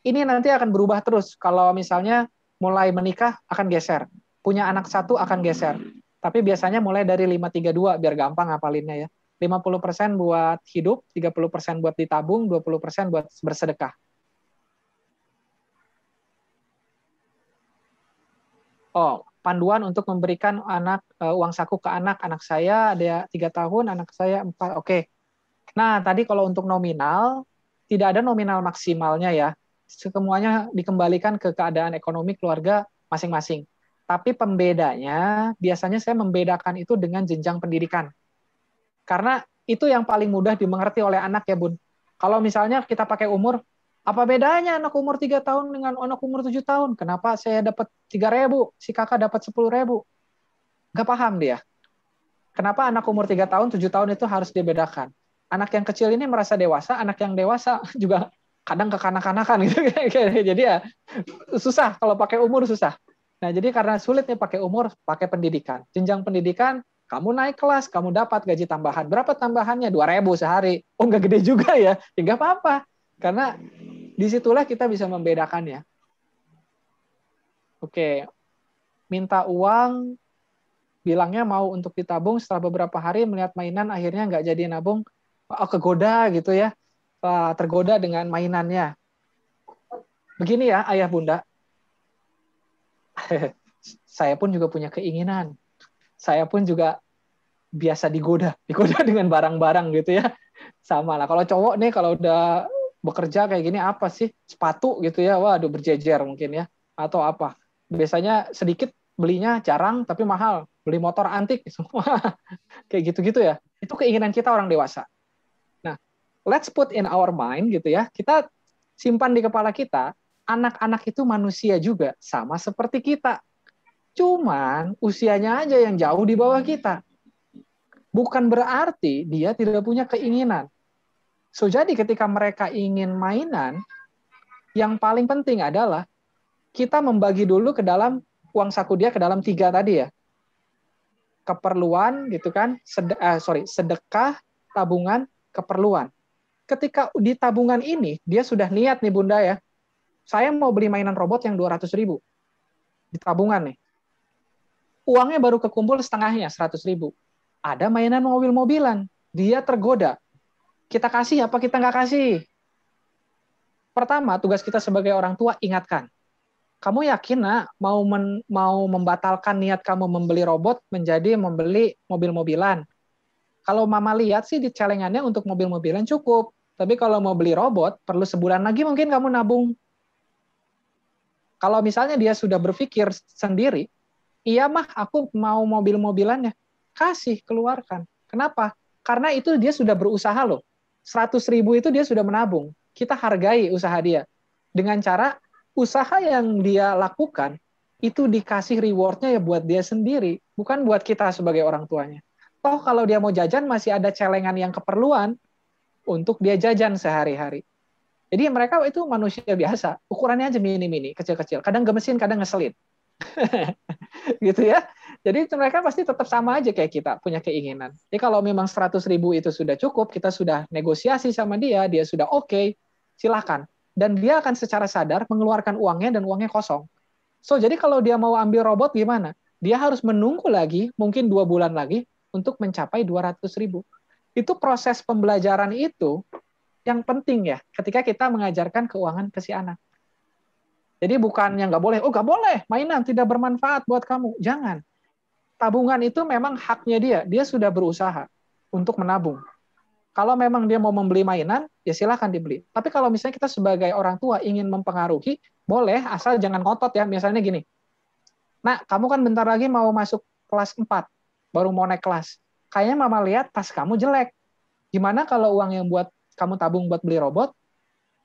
Ini nanti akan berubah terus. Kalau misalnya mulai menikah akan geser. Punya anak satu akan geser. Tapi biasanya mulai dari 532 biar gampang ngapalinnya ya. 50% buat hidup, 30% buat ditabung, 20% buat bersedekah. Oh, panduan untuk memberikan anak uh, uang saku ke anak. Anak saya ada tiga tahun, anak saya empat. Oke. Okay. Nah, tadi kalau untuk nominal tidak ada nominal maksimalnya ya. Semuanya dikembalikan ke keadaan ekonomi keluarga masing-masing. Tapi pembedanya biasanya saya membedakan itu dengan jenjang pendidikan. Karena itu yang paling mudah dimengerti oleh anak ya, Bun. Kalau misalnya kita pakai umur, apa bedanya anak umur 3 tahun dengan anak umur 7 tahun? Kenapa saya dapat 3 ribu, si kakak dapat 10 ribu? Gak paham dia. Kenapa anak umur 3 tahun, 7 tahun itu harus dibedakan? Anak yang kecil ini merasa dewasa, anak yang dewasa juga kadang kekanak-kanakan gitu. jadi ya susah kalau pakai umur susah. Nah, jadi karena sulitnya pakai umur, pakai pendidikan. Jenjang pendidikan kamu naik kelas, kamu dapat gaji tambahan. Berapa tambahannya? 2000 sehari. Oh, nggak gede juga ya. Ya nggak apa-apa. Karena disitulah kita bisa membedakan ya Oke, minta uang, bilangnya mau untuk ditabung, setelah beberapa hari melihat mainan, akhirnya nggak jadi nabung, oh, kegoda gitu ya, ah, tergoda dengan mainannya. Begini ya, ayah bunda, saya pun juga punya keinginan, saya pun juga biasa digoda, digoda dengan barang-barang gitu ya. Sama lah. Kalau cowok nih kalau udah bekerja kayak gini apa sih? Sepatu gitu ya. Waduh berjejer mungkin ya atau apa. Biasanya sedikit belinya jarang tapi mahal. Beli motor antik semua. kayak gitu-gitu ya. Itu keinginan kita orang dewasa. Nah, let's put in our mind gitu ya. Kita simpan di kepala kita, anak-anak itu manusia juga sama seperti kita. Cuman usianya aja yang jauh di bawah kita bukan berarti dia tidak punya keinginan. So jadi ketika mereka ingin mainan, yang paling penting adalah kita membagi dulu ke dalam uang saku dia ke dalam tiga tadi ya. Keperluan gitu kan, sed, uh, sorry, sedekah, tabungan, keperluan. Ketika di tabungan ini, dia sudah niat nih bunda ya, saya mau beli mainan robot yang 200 ribu. Di tabungan nih. Uangnya baru kekumpul setengahnya, 100 ribu. Ada mainan mobil-mobilan, dia tergoda. Kita kasih apa kita nggak kasih? Pertama, tugas kita sebagai orang tua ingatkan. Kamu yakin nak mau men, mau membatalkan niat kamu membeli robot menjadi membeli mobil-mobilan? Kalau mama lihat sih di celengannya untuk mobil-mobilan cukup. Tapi kalau mau beli robot, perlu sebulan lagi mungkin kamu nabung. Kalau misalnya dia sudah berpikir sendiri, iya mah aku mau mobil-mobilannya kasih, keluarkan. Kenapa? Karena itu dia sudah berusaha loh. 100 ribu itu dia sudah menabung. Kita hargai usaha dia. Dengan cara usaha yang dia lakukan, itu dikasih rewardnya ya buat dia sendiri, bukan buat kita sebagai orang tuanya. Toh kalau dia mau jajan masih ada celengan yang keperluan untuk dia jajan sehari-hari. Jadi mereka itu manusia biasa, ukurannya aja mini-mini, kecil-kecil. Kadang gemesin, kadang ngeselin. gitu ya. Jadi mereka pasti tetap sama aja kayak kita punya keinginan. Jadi kalau memang 100 ribu itu sudah cukup, kita sudah negosiasi sama dia, dia sudah oke, okay, silahkan. Dan dia akan secara sadar mengeluarkan uangnya dan uangnya kosong. So jadi kalau dia mau ambil robot gimana? Dia harus menunggu lagi, mungkin dua bulan lagi untuk mencapai 200 ribu. Itu proses pembelajaran itu yang penting ya ketika kita mengajarkan keuangan ke si anak. Jadi bukan yang nggak boleh, oh nggak boleh, mainan tidak bermanfaat buat kamu. Jangan tabungan itu memang haknya dia. Dia sudah berusaha untuk menabung. Kalau memang dia mau membeli mainan, ya silahkan dibeli. Tapi kalau misalnya kita sebagai orang tua ingin mempengaruhi, boleh asal jangan ngotot ya. Misalnya gini, nah kamu kan bentar lagi mau masuk kelas 4, baru mau naik kelas. Kayaknya mama lihat tas kamu jelek. Gimana kalau uang yang buat kamu tabung buat beli robot,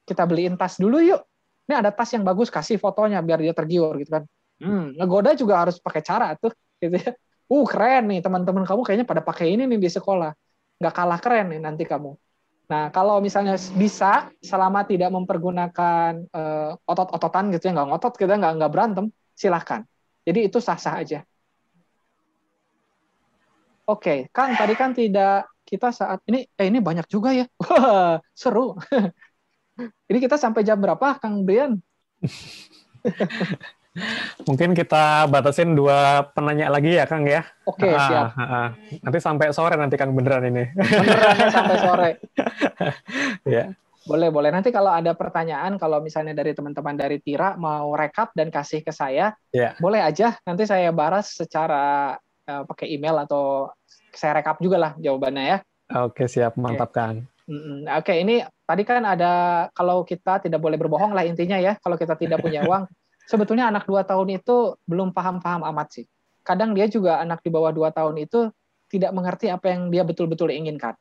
kita beliin tas dulu yuk. Ini ada tas yang bagus, kasih fotonya biar dia tergiur gitu kan. Hmm, ngegoda juga harus pakai cara tuh gitu ya uh keren nih teman-teman kamu kayaknya pada pakai ini nih di sekolah nggak kalah keren nih nanti kamu nah kalau misalnya bisa selama tidak mempergunakan uh, otot-ototan gitu ya nggak ngotot kita nggak nggak berantem silahkan jadi itu sah-sah aja oke okay. kan tadi kan tidak kita saat ini eh ini banyak juga ya seru ini kita sampai jam berapa kang Brian Mungkin kita batasin dua penanya lagi ya, Kang ya. Oke, okay, ah, siap. Ah, ah. Nanti sampai sore nanti Kang beneran ini. Beneran sampai sore. ya. Boleh, boleh. Nanti kalau ada pertanyaan, kalau misalnya dari teman-teman dari Tira mau rekap dan kasih ke saya, yeah. boleh aja. Nanti saya baras secara uh, pakai email atau saya rekap juga lah jawabannya ya. Oke, okay, siap. Mantap, okay. Kang. Oke, okay, ini tadi kan ada kalau kita tidak boleh berbohong lah intinya ya. Kalau kita tidak punya uang, sebetulnya anak dua tahun itu belum paham-paham amat sih. Kadang dia juga anak di bawah dua tahun itu tidak mengerti apa yang dia betul-betul inginkan.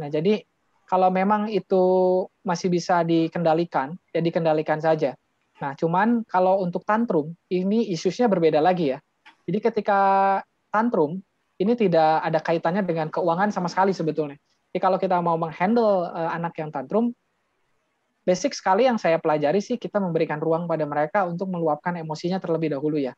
Nah, jadi kalau memang itu masih bisa dikendalikan, ya dikendalikan saja. Nah, cuman kalau untuk tantrum, ini isunya berbeda lagi ya. Jadi ketika tantrum, ini tidak ada kaitannya dengan keuangan sama sekali sebetulnya. Jadi kalau kita mau menghandle eh, anak yang tantrum, basic sekali yang saya pelajari sih kita memberikan ruang pada mereka untuk meluapkan emosinya terlebih dahulu ya.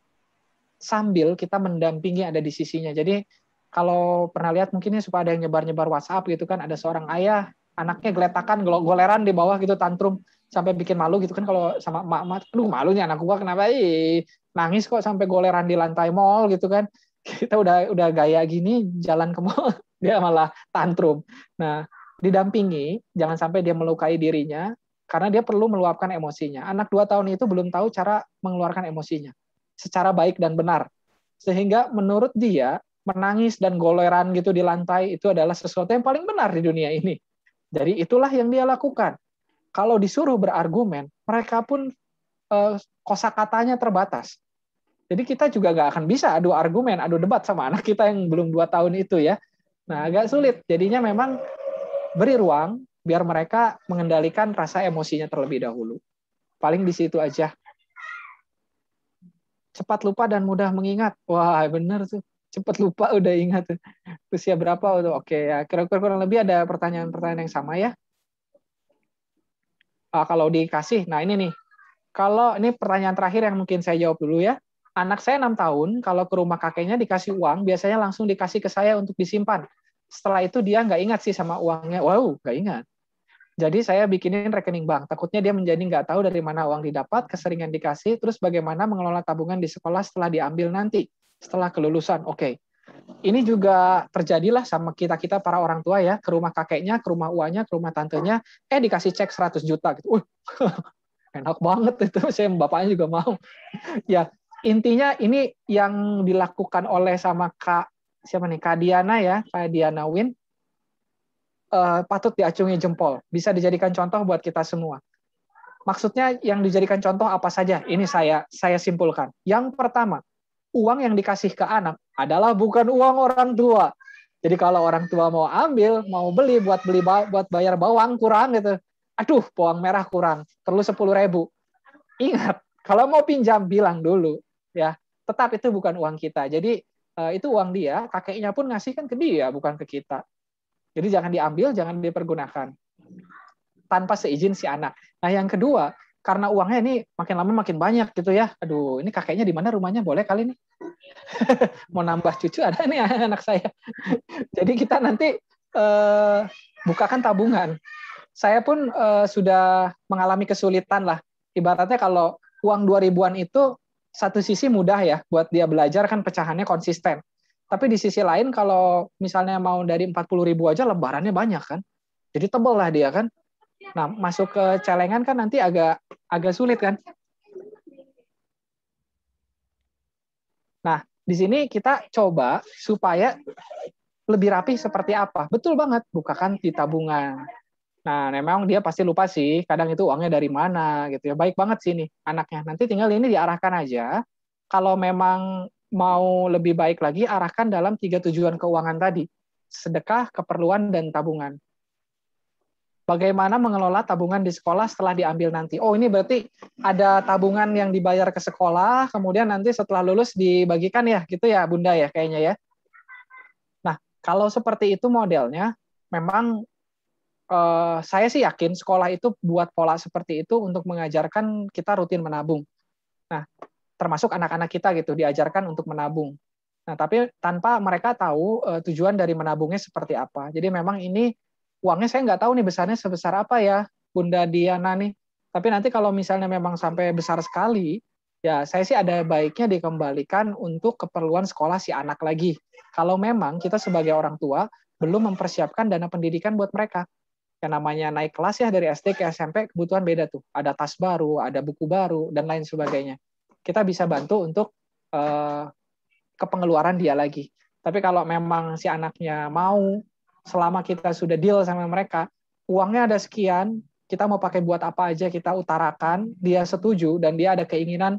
Sambil kita mendampingi ada di sisinya. Jadi kalau pernah lihat mungkinnya suka ada yang nyebar-nyebar WhatsApp gitu kan ada seorang ayah anaknya geletakan goleran di bawah gitu tantrum sampai bikin malu gitu kan kalau sama mak mak aduh malunya anak gua kenapa ih nangis kok sampai goleran di lantai mall gitu kan. Kita udah udah gaya gini jalan ke mall dia malah tantrum. Nah, didampingi, jangan sampai dia melukai dirinya, karena dia perlu meluapkan emosinya. Anak dua tahun itu belum tahu cara mengeluarkan emosinya secara baik dan benar. Sehingga menurut dia, menangis dan goleran gitu di lantai itu adalah sesuatu yang paling benar di dunia ini. Jadi itulah yang dia lakukan. Kalau disuruh berargumen, mereka pun eh, kosakatanya terbatas. Jadi kita juga gak akan bisa adu argumen, adu debat sama anak kita yang belum dua tahun itu ya. Nah agak sulit. Jadinya memang beri ruang, biar mereka mengendalikan rasa emosinya terlebih dahulu. Paling di situ aja. Cepat lupa dan mudah mengingat. Wah, bener tuh. Cepat lupa udah ingat. Usia berapa? Udah oke ya. Kira-kira kurang lebih ada pertanyaan-pertanyaan yang sama ya. Ah, kalau dikasih, nah ini nih. Kalau ini pertanyaan terakhir yang mungkin saya jawab dulu ya. Anak saya enam tahun, kalau ke rumah kakeknya dikasih uang, biasanya langsung dikasih ke saya untuk disimpan setelah itu dia nggak ingat sih sama uangnya. Wow, nggak ingat. Jadi saya bikinin rekening bank. Takutnya dia menjadi nggak tahu dari mana uang didapat, keseringan dikasih, terus bagaimana mengelola tabungan di sekolah setelah diambil nanti, setelah kelulusan. Oke, okay. ini juga terjadilah sama kita kita para orang tua ya, ke rumah kakeknya, ke rumah uanya, ke rumah tantenya, eh dikasih cek 100 juta gitu. Uh, enak banget itu. Saya bapaknya juga mau. ya intinya ini yang dilakukan oleh sama kak siapa nih Kak Diana ya, Kak Diana Win uh, patut diacungi jempol, bisa dijadikan contoh buat kita semua. Maksudnya yang dijadikan contoh apa saja? Ini saya saya simpulkan. Yang pertama, uang yang dikasih ke anak adalah bukan uang orang tua. Jadi kalau orang tua mau ambil, mau beli buat beli buat bayar bawang kurang gitu. Aduh, bawang merah kurang, perlu 10 ribu. Ingat, kalau mau pinjam bilang dulu ya. Tetap itu bukan uang kita. Jadi eh, itu uang dia, kakeknya pun ngasih kan ke dia bukan ke kita. Jadi jangan diambil, jangan dipergunakan tanpa seizin si anak. Nah, yang kedua, karena uangnya ini makin lama makin banyak gitu ya. Aduh, ini kakeknya di mana rumahnya? Boleh kali nih. Mau nambah cucu ada nih anak saya. Jadi kita nanti eh, bukakan tabungan. Saya pun eh, sudah mengalami kesulitan lah. Ibaratnya kalau uang dua ribuan itu satu sisi mudah ya buat dia belajar kan pecahannya konsisten. Tapi di sisi lain kalau misalnya mau dari 40 ribu aja lebarannya banyak kan. Jadi tebel lah dia kan. Nah, masuk ke celengan kan nanti agak agak sulit kan. Nah, di sini kita coba supaya lebih rapi seperti apa. Betul banget, bukakan di tabungan. Nah, memang dia pasti lupa sih, kadang itu uangnya dari mana gitu ya. Baik banget sih ini anaknya. Nanti tinggal ini diarahkan aja. Kalau memang mau lebih baik lagi arahkan dalam tiga tujuan keuangan tadi, sedekah, keperluan, dan tabungan. Bagaimana mengelola tabungan di sekolah setelah diambil nanti? Oh, ini berarti ada tabungan yang dibayar ke sekolah, kemudian nanti setelah lulus dibagikan ya, gitu ya, Bunda ya, kayaknya ya. Nah, kalau seperti itu modelnya, memang eh, saya sih yakin sekolah itu buat pola seperti itu untuk mengajarkan kita rutin menabung. Nah, termasuk anak-anak kita gitu diajarkan untuk menabung. Nah, tapi tanpa mereka tahu uh, tujuan dari menabungnya seperti apa. Jadi memang ini uangnya saya nggak tahu nih besarnya sebesar apa ya Bunda Diana nih. Tapi nanti kalau misalnya memang sampai besar sekali, ya saya sih ada baiknya dikembalikan untuk keperluan sekolah si anak lagi. Kalau memang kita sebagai orang tua belum mempersiapkan dana pendidikan buat mereka. Yang namanya naik kelas ya dari SD ke SMP kebutuhan beda tuh. Ada tas baru, ada buku baru, dan lain sebagainya kita bisa bantu untuk uh, kepengeluaran dia lagi. Tapi kalau memang si anaknya mau, selama kita sudah deal sama mereka, uangnya ada sekian, kita mau pakai buat apa aja kita utarakan, dia setuju dan dia ada keinginan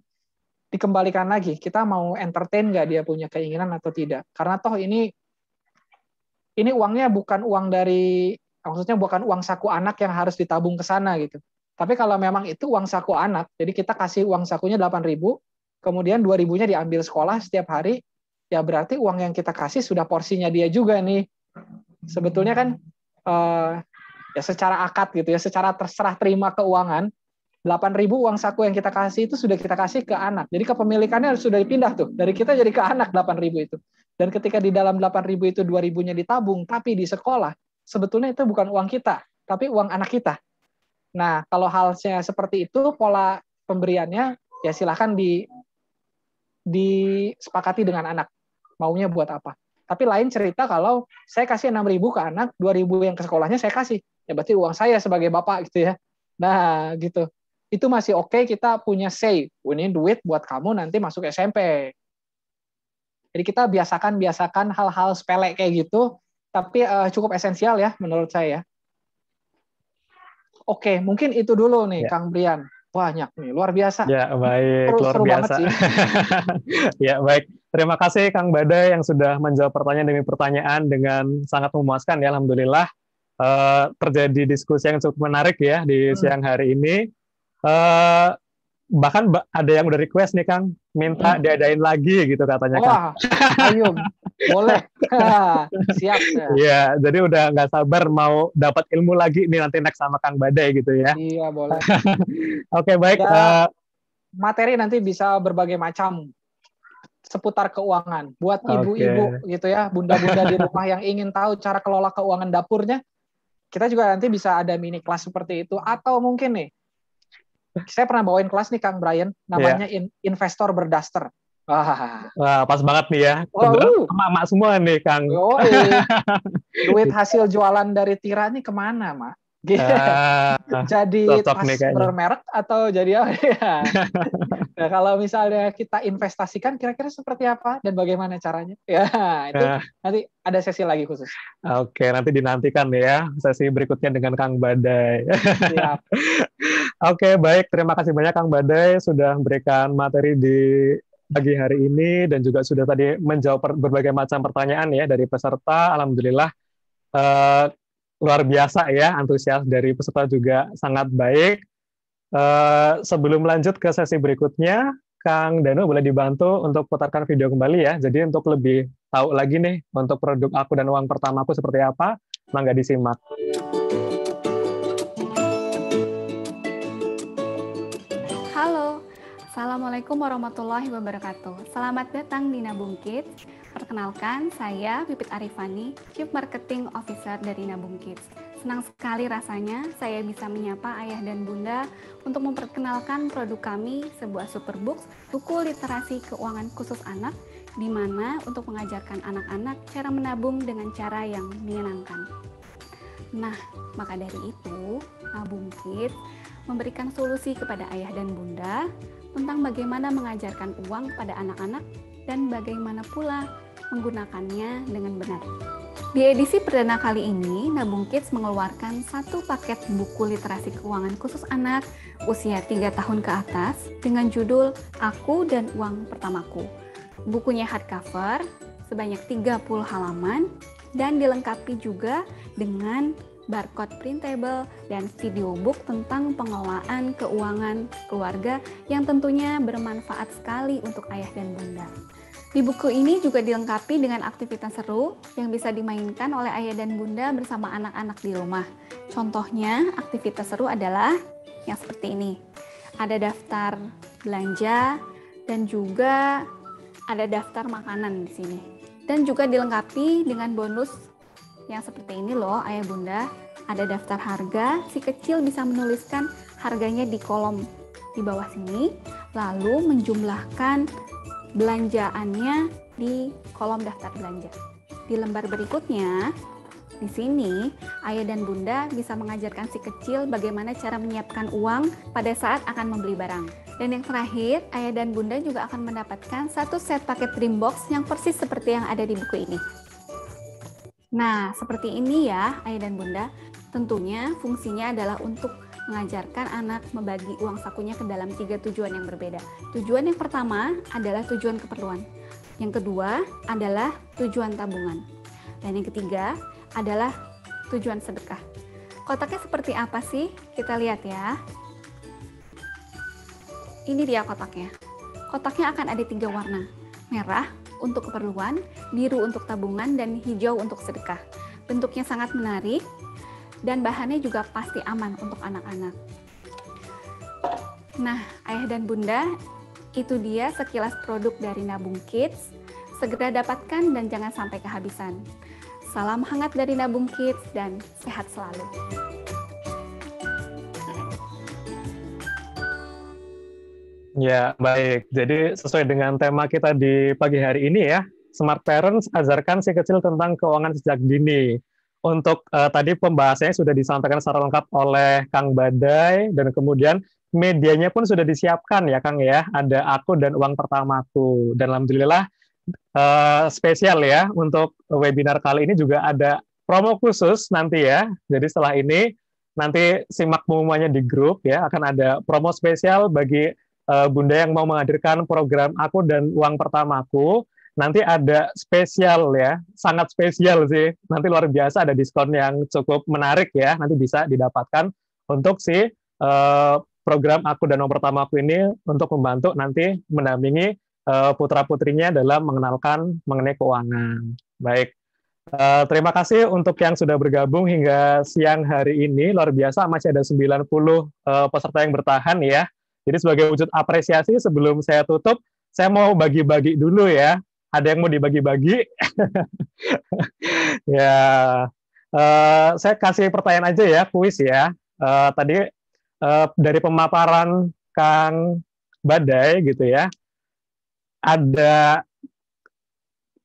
dikembalikan lagi. Kita mau entertain nggak dia punya keinginan atau tidak? Karena toh ini ini uangnya bukan uang dari maksudnya bukan uang saku anak yang harus ditabung ke sana gitu. Tapi kalau memang itu uang saku anak, jadi kita kasih uang sakunya 8.000, kemudian 2.000-nya diambil sekolah setiap hari, ya berarti uang yang kita kasih sudah porsinya dia juga nih. Sebetulnya kan eh, ya secara akad gitu ya, secara terserah terima keuangan, 8.000 uang saku yang kita kasih itu sudah kita kasih ke anak. Jadi kepemilikannya sudah dipindah tuh dari kita jadi ke anak 8.000 itu. Dan ketika di dalam 8.000 itu 2.000-nya ditabung tapi di sekolah, sebetulnya itu bukan uang kita, tapi uang anak kita Nah, kalau halnya seperti itu pola pemberiannya ya silahkan di disepakati dengan anak maunya buat apa. Tapi lain cerita kalau saya kasih enam ribu ke anak, dua ribu yang ke sekolahnya saya kasih. Ya berarti uang saya sebagai bapak gitu ya. Nah, gitu. Itu masih oke okay, kita punya say. Ini duit buat kamu nanti masuk SMP. Jadi kita biasakan biasakan hal-hal sepele kayak gitu, tapi eh, cukup esensial ya menurut saya. Oke, mungkin itu dulu nih ya. Kang Brian. Banyak nih, luar biasa. Ya, baik, seru, luar seru biasa. ya, baik. Terima kasih Kang Badai yang sudah menjawab pertanyaan demi pertanyaan dengan sangat memuaskan ya, alhamdulillah. Uh, terjadi diskusi yang cukup menarik ya di hmm. siang hari ini. Uh, bahkan ada yang udah request nih Kang minta hmm. diadain lagi gitu katanya Wah, Kang. Ayo, Boleh. Siap. Iya, yeah, jadi udah nggak sabar mau dapat ilmu lagi nih nanti next sama Kang Badai gitu ya. Iya, boleh. Oke, okay, baik. uh, materi nanti bisa berbagai macam seputar keuangan. Buat ibu-ibu okay. gitu ya, bunda-bunda di rumah yang ingin tahu cara kelola keuangan dapurnya, kita juga nanti bisa ada mini kelas seperti itu atau mungkin nih saya pernah bawain kelas nih Kang Brian iya. namanya yeah. investor berdaster. Wah. Wah, pas banget nih ya. Oh, uh. mak semua nih, Kang. Oh, iya. Duit hasil jualan dari Tira nih kemana, Mak? Gitu. Uh, ah, jadi transfer nih, bermerek atau jadi apa? Ya. nah, kalau misalnya kita investasikan, kira-kira seperti apa dan bagaimana caranya? Ya, itu uh. nanti ada sesi lagi khusus. Oke, okay, nanti dinantikan ya sesi berikutnya dengan Kang Badai. Oke, okay, baik. Terima kasih banyak Kang Badai sudah memberikan materi di pagi hari ini dan juga sudah tadi menjawab berbagai macam pertanyaan ya dari peserta. Alhamdulillah uh, luar biasa ya antusias dari peserta juga sangat baik. Uh, sebelum lanjut ke sesi berikutnya, Kang Danu boleh dibantu untuk putarkan video kembali ya. Jadi untuk lebih tahu lagi nih untuk produk aku dan uang pertamaku seperti apa, mangga disimak. Assalamualaikum warahmatullahi wabarakatuh. Selamat datang di Nabung Kids. Perkenalkan, saya Pipit Arifani, Chief Marketing Officer dari Nabung Kids. Senang sekali rasanya saya bisa menyapa ayah dan bunda untuk memperkenalkan produk kami, sebuah Superbook, buku literasi keuangan khusus anak, di mana untuk mengajarkan anak-anak cara menabung dengan cara yang menyenangkan. Nah, maka dari itu, Nabung Kids memberikan solusi kepada ayah dan bunda tentang bagaimana mengajarkan uang pada anak-anak dan bagaimana pula menggunakannya dengan benar. Di edisi perdana kali ini, Nabung Kids mengeluarkan satu paket buku literasi keuangan khusus anak usia 3 tahun ke atas dengan judul Aku dan Uang Pertamaku. Bukunya hardcover sebanyak 30 halaman dan dilengkapi juga dengan barcode printable, dan video book tentang pengelolaan keuangan keluarga yang tentunya bermanfaat sekali untuk ayah dan bunda. Di buku ini juga dilengkapi dengan aktivitas seru yang bisa dimainkan oleh ayah dan bunda bersama anak-anak di rumah. Contohnya, aktivitas seru adalah yang seperti ini. Ada daftar belanja dan juga ada daftar makanan di sini. Dan juga dilengkapi dengan bonus yang seperti ini loh ayah bunda ada daftar harga si kecil bisa menuliskan harganya di kolom di bawah sini lalu menjumlahkan belanjaannya di kolom daftar belanja di lembar berikutnya di sini ayah dan bunda bisa mengajarkan si kecil bagaimana cara menyiapkan uang pada saat akan membeli barang dan yang terakhir ayah dan bunda juga akan mendapatkan satu set paket dream box yang persis seperti yang ada di buku ini Nah, seperti ini ya, Ayah dan Bunda. Tentunya fungsinya adalah untuk mengajarkan anak membagi uang sakunya ke dalam tiga tujuan yang berbeda. Tujuan yang pertama adalah tujuan keperluan. Yang kedua adalah tujuan tabungan. Dan yang ketiga adalah tujuan sedekah. Kotaknya seperti apa sih? Kita lihat ya. Ini dia kotaknya. Kotaknya akan ada tiga warna. Merah, untuk keperluan, biru untuk tabungan, dan hijau untuk sedekah. Bentuknya sangat menarik dan bahannya juga pasti aman untuk anak-anak. Nah, ayah dan bunda, itu dia sekilas produk dari Nabung Kids. Segera dapatkan dan jangan sampai kehabisan. Salam hangat dari Nabung Kids dan sehat selalu. Ya, baik. Jadi sesuai dengan tema kita di pagi hari ini ya, Smart Parents ajarkan si kecil tentang keuangan sejak dini. Untuk uh, tadi pembahasannya sudah disampaikan secara lengkap oleh Kang Badai dan kemudian medianya pun sudah disiapkan ya Kang ya. Ada aku dan uang pertamaku. Dan alhamdulillah uh, spesial ya untuk webinar kali ini juga ada promo khusus nanti ya. Jadi setelah ini nanti simak pengumumannya di grup ya akan ada promo spesial bagi Eh, Bunda yang mau menghadirkan program aku dan uang pertama aku nanti ada spesial ya, sangat spesial sih. Nanti luar biasa ada diskon yang cukup menarik ya, nanti bisa didapatkan untuk si eh, program aku dan uang pertama aku ini untuk membantu nanti mendampingi eh, putra putrinya dalam mengenalkan mengenai keuangan. Baik. Uh, terima kasih untuk yang sudah bergabung hingga siang hari ini. Luar biasa masih ada 90 uh, peserta yang bertahan ya. Jadi sebagai wujud apresiasi sebelum saya tutup, saya mau bagi-bagi dulu ya. Ada yang mau dibagi-bagi? ya, uh, saya kasih pertanyaan aja ya, kuis ya. Uh, tadi uh, dari pemaparan Kang Badai gitu ya, ada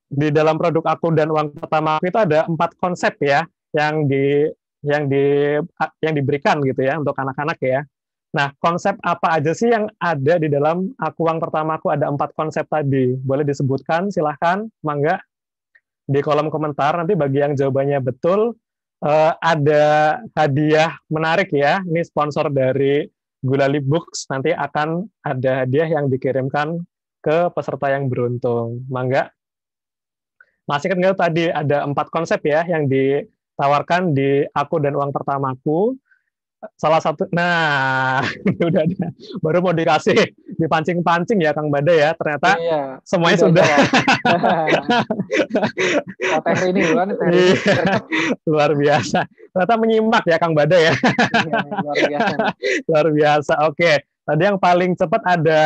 di dalam produk aku dan uang pertama aku itu ada empat konsep ya yang di yang di yang diberikan gitu ya untuk anak-anak ya Nah, konsep apa aja sih yang ada di dalam akuang pertamaku? Ada empat konsep tadi. Boleh disebutkan, silahkan, mangga. Di kolom komentar, nanti bagi yang jawabannya betul, eh, ada hadiah menarik ya. Ini sponsor dari Gulali Books, nanti akan ada hadiah yang dikirimkan ke peserta yang beruntung. Mangga. Masih kan tadi ada empat konsep ya yang ditawarkan di aku dan uang pertamaku salah satu nah udah ada. baru mau dikasih dipancing-pancing ya Kang Bada ya ternyata iya, semuanya sudah, sudah. ini duluan iya, luar biasa ternyata menyimak ya Kang Bada ya iya, luar biasa luar biasa oke tadi yang paling cepat ada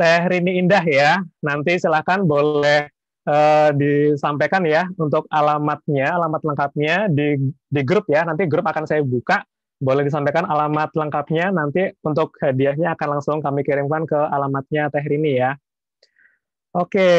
Teh Rini Indah ya nanti silahkan boleh uh, disampaikan ya untuk alamatnya alamat lengkapnya di di grup ya nanti grup akan saya buka boleh disampaikan alamat lengkapnya nanti untuk hadiahnya akan langsung kami kirimkan ke alamatnya Teh Rini ya. Oke,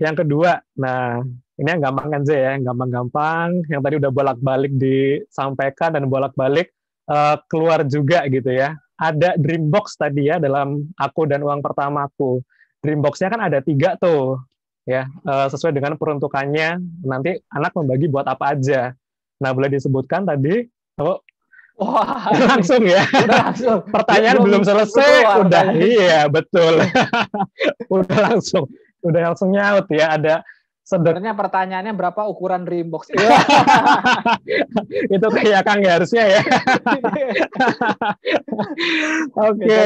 yang kedua, nah ini yang gampang kan sih ya, gampang-gampang, yang tadi udah bolak-balik disampaikan dan bolak-balik uh, keluar juga gitu ya. Ada Dreambox tadi ya dalam aku dan uang pertamaku. Dreamboxnya nya kan ada tiga tuh, ya uh, sesuai dengan peruntukannya. Nanti anak membagi buat apa aja. Nah boleh disebutkan tadi, oh, Wah, langsung ya. langsung. Pertanyaan belum, belum selesai, keluar, udah kan? iya betul. udah langsung, udah langsung nyaut ya. Ada Sebenarnya pertanyaannya berapa ukuran rimbox? Iya. itu kayak Kang ya harusnya ya. Oke.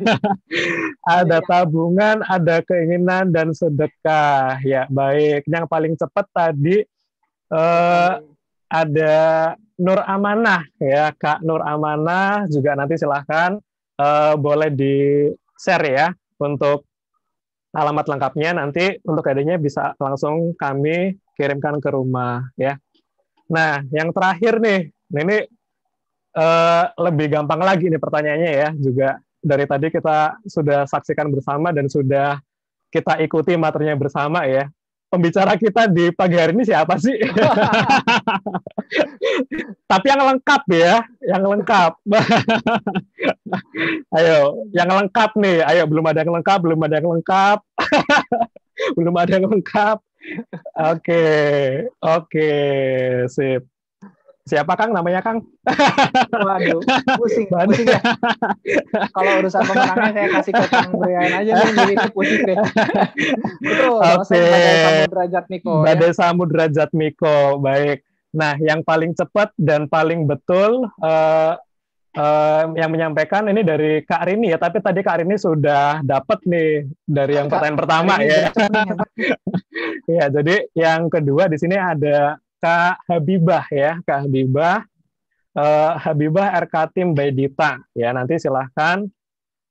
ada iya, iya. tabungan, ada keinginan dan sedekah. Ya, baik. Yang paling cepat tadi Uh, ada Nur Amanah ya Kak Nur Amanah juga nanti silahkan uh, boleh di share ya untuk alamat lengkapnya nanti untuk adanya bisa langsung kami kirimkan ke rumah ya. Nah yang terakhir nih nah ini uh, lebih gampang lagi nih pertanyaannya ya juga dari tadi kita sudah saksikan bersama dan sudah kita ikuti materinya bersama ya pembicara kita di pagi hari ini siapa sih? Tapi yang lengkap ya, yang lengkap. ayo, yang lengkap nih. Ayo, belum ada yang lengkap, belum ada yang lengkap. belum ada yang lengkap. Oke, okay. oke, okay. sip. Siapa Kang namanya Kang? Waduh, pusing pusing ya. Kalau urusan pemenangnya saya kasih ke Kang Brian aja nih, jadi itu pusing deh. Betul, Oke. Okay. Badai Miko. Ya. Badai ya? Miko, baik. Nah, yang paling cepat dan paling betul uh, uh, yang menyampaikan ini dari Kak Rini ya, tapi tadi Kak Rini sudah dapat nih dari yang pertanyaan pertama ya. ya, iya, jadi yang kedua di sini ada Kak Habibah ya, Kak Habibah. Uh, Habibah RK Tim by ya. Nanti silahkan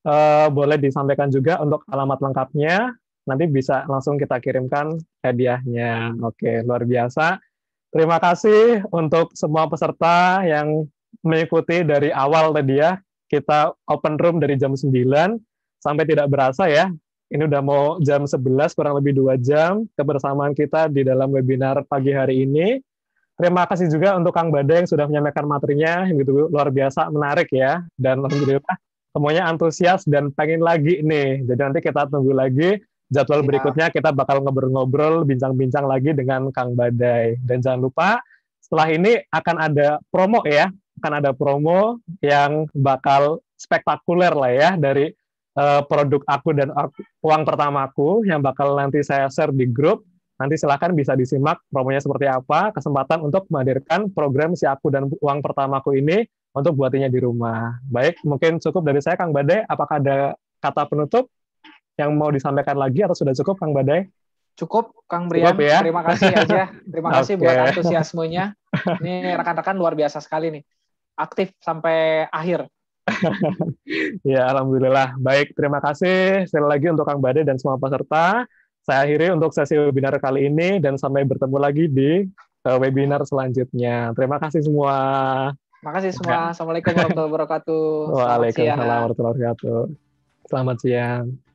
uh, boleh disampaikan juga untuk alamat lengkapnya. Nanti bisa langsung kita kirimkan hadiahnya. Oke, luar biasa. Terima kasih untuk semua peserta yang mengikuti dari awal tadi ya. Kita open room dari jam 9 sampai tidak berasa ya ini udah mau jam 11, kurang lebih dua jam kebersamaan kita di dalam webinar pagi hari ini. Terima kasih juga untuk Kang Badeng yang sudah menyampaikan materinya, yang gitu luar biasa menarik ya. Dan alhamdulillah semuanya antusias dan pengen lagi nih. Jadi nanti kita tunggu lagi jadwal iya. berikutnya kita bakal ngobrol-ngobrol, bincang-bincang lagi dengan Kang Badai. Dan jangan lupa setelah ini akan ada promo ya, akan ada promo yang bakal spektakuler lah ya dari Eh, produk aku dan aku, uang pertamaku yang bakal nanti saya share di grup. Nanti silahkan bisa disimak promonya seperti apa, kesempatan untuk menghadirkan program si aku dan uang pertamaku ini untuk buatinya di rumah. Baik, mungkin cukup dari saya Kang Badai. Apakah ada kata penutup yang mau disampaikan lagi atau sudah cukup Kang Badai? Cukup Kang Brian. Cukup, ya? Terima kasih aja. Terima kasih buat antusiasmenya. Ini rekan-rekan luar biasa sekali nih. Aktif sampai akhir ya, Alhamdulillah. Baik, terima kasih sekali lagi untuk Kang Bade dan semua peserta. Saya akhiri untuk sesi webinar kali ini dan sampai bertemu lagi di eh, webinar selanjutnya. Terima kasih semua. Terima kasih semua. Assalamualaikum warahmatullahi wabarakatuh. Waalaikumsalam warahmatullahi wabarakatuh. Selamat siang.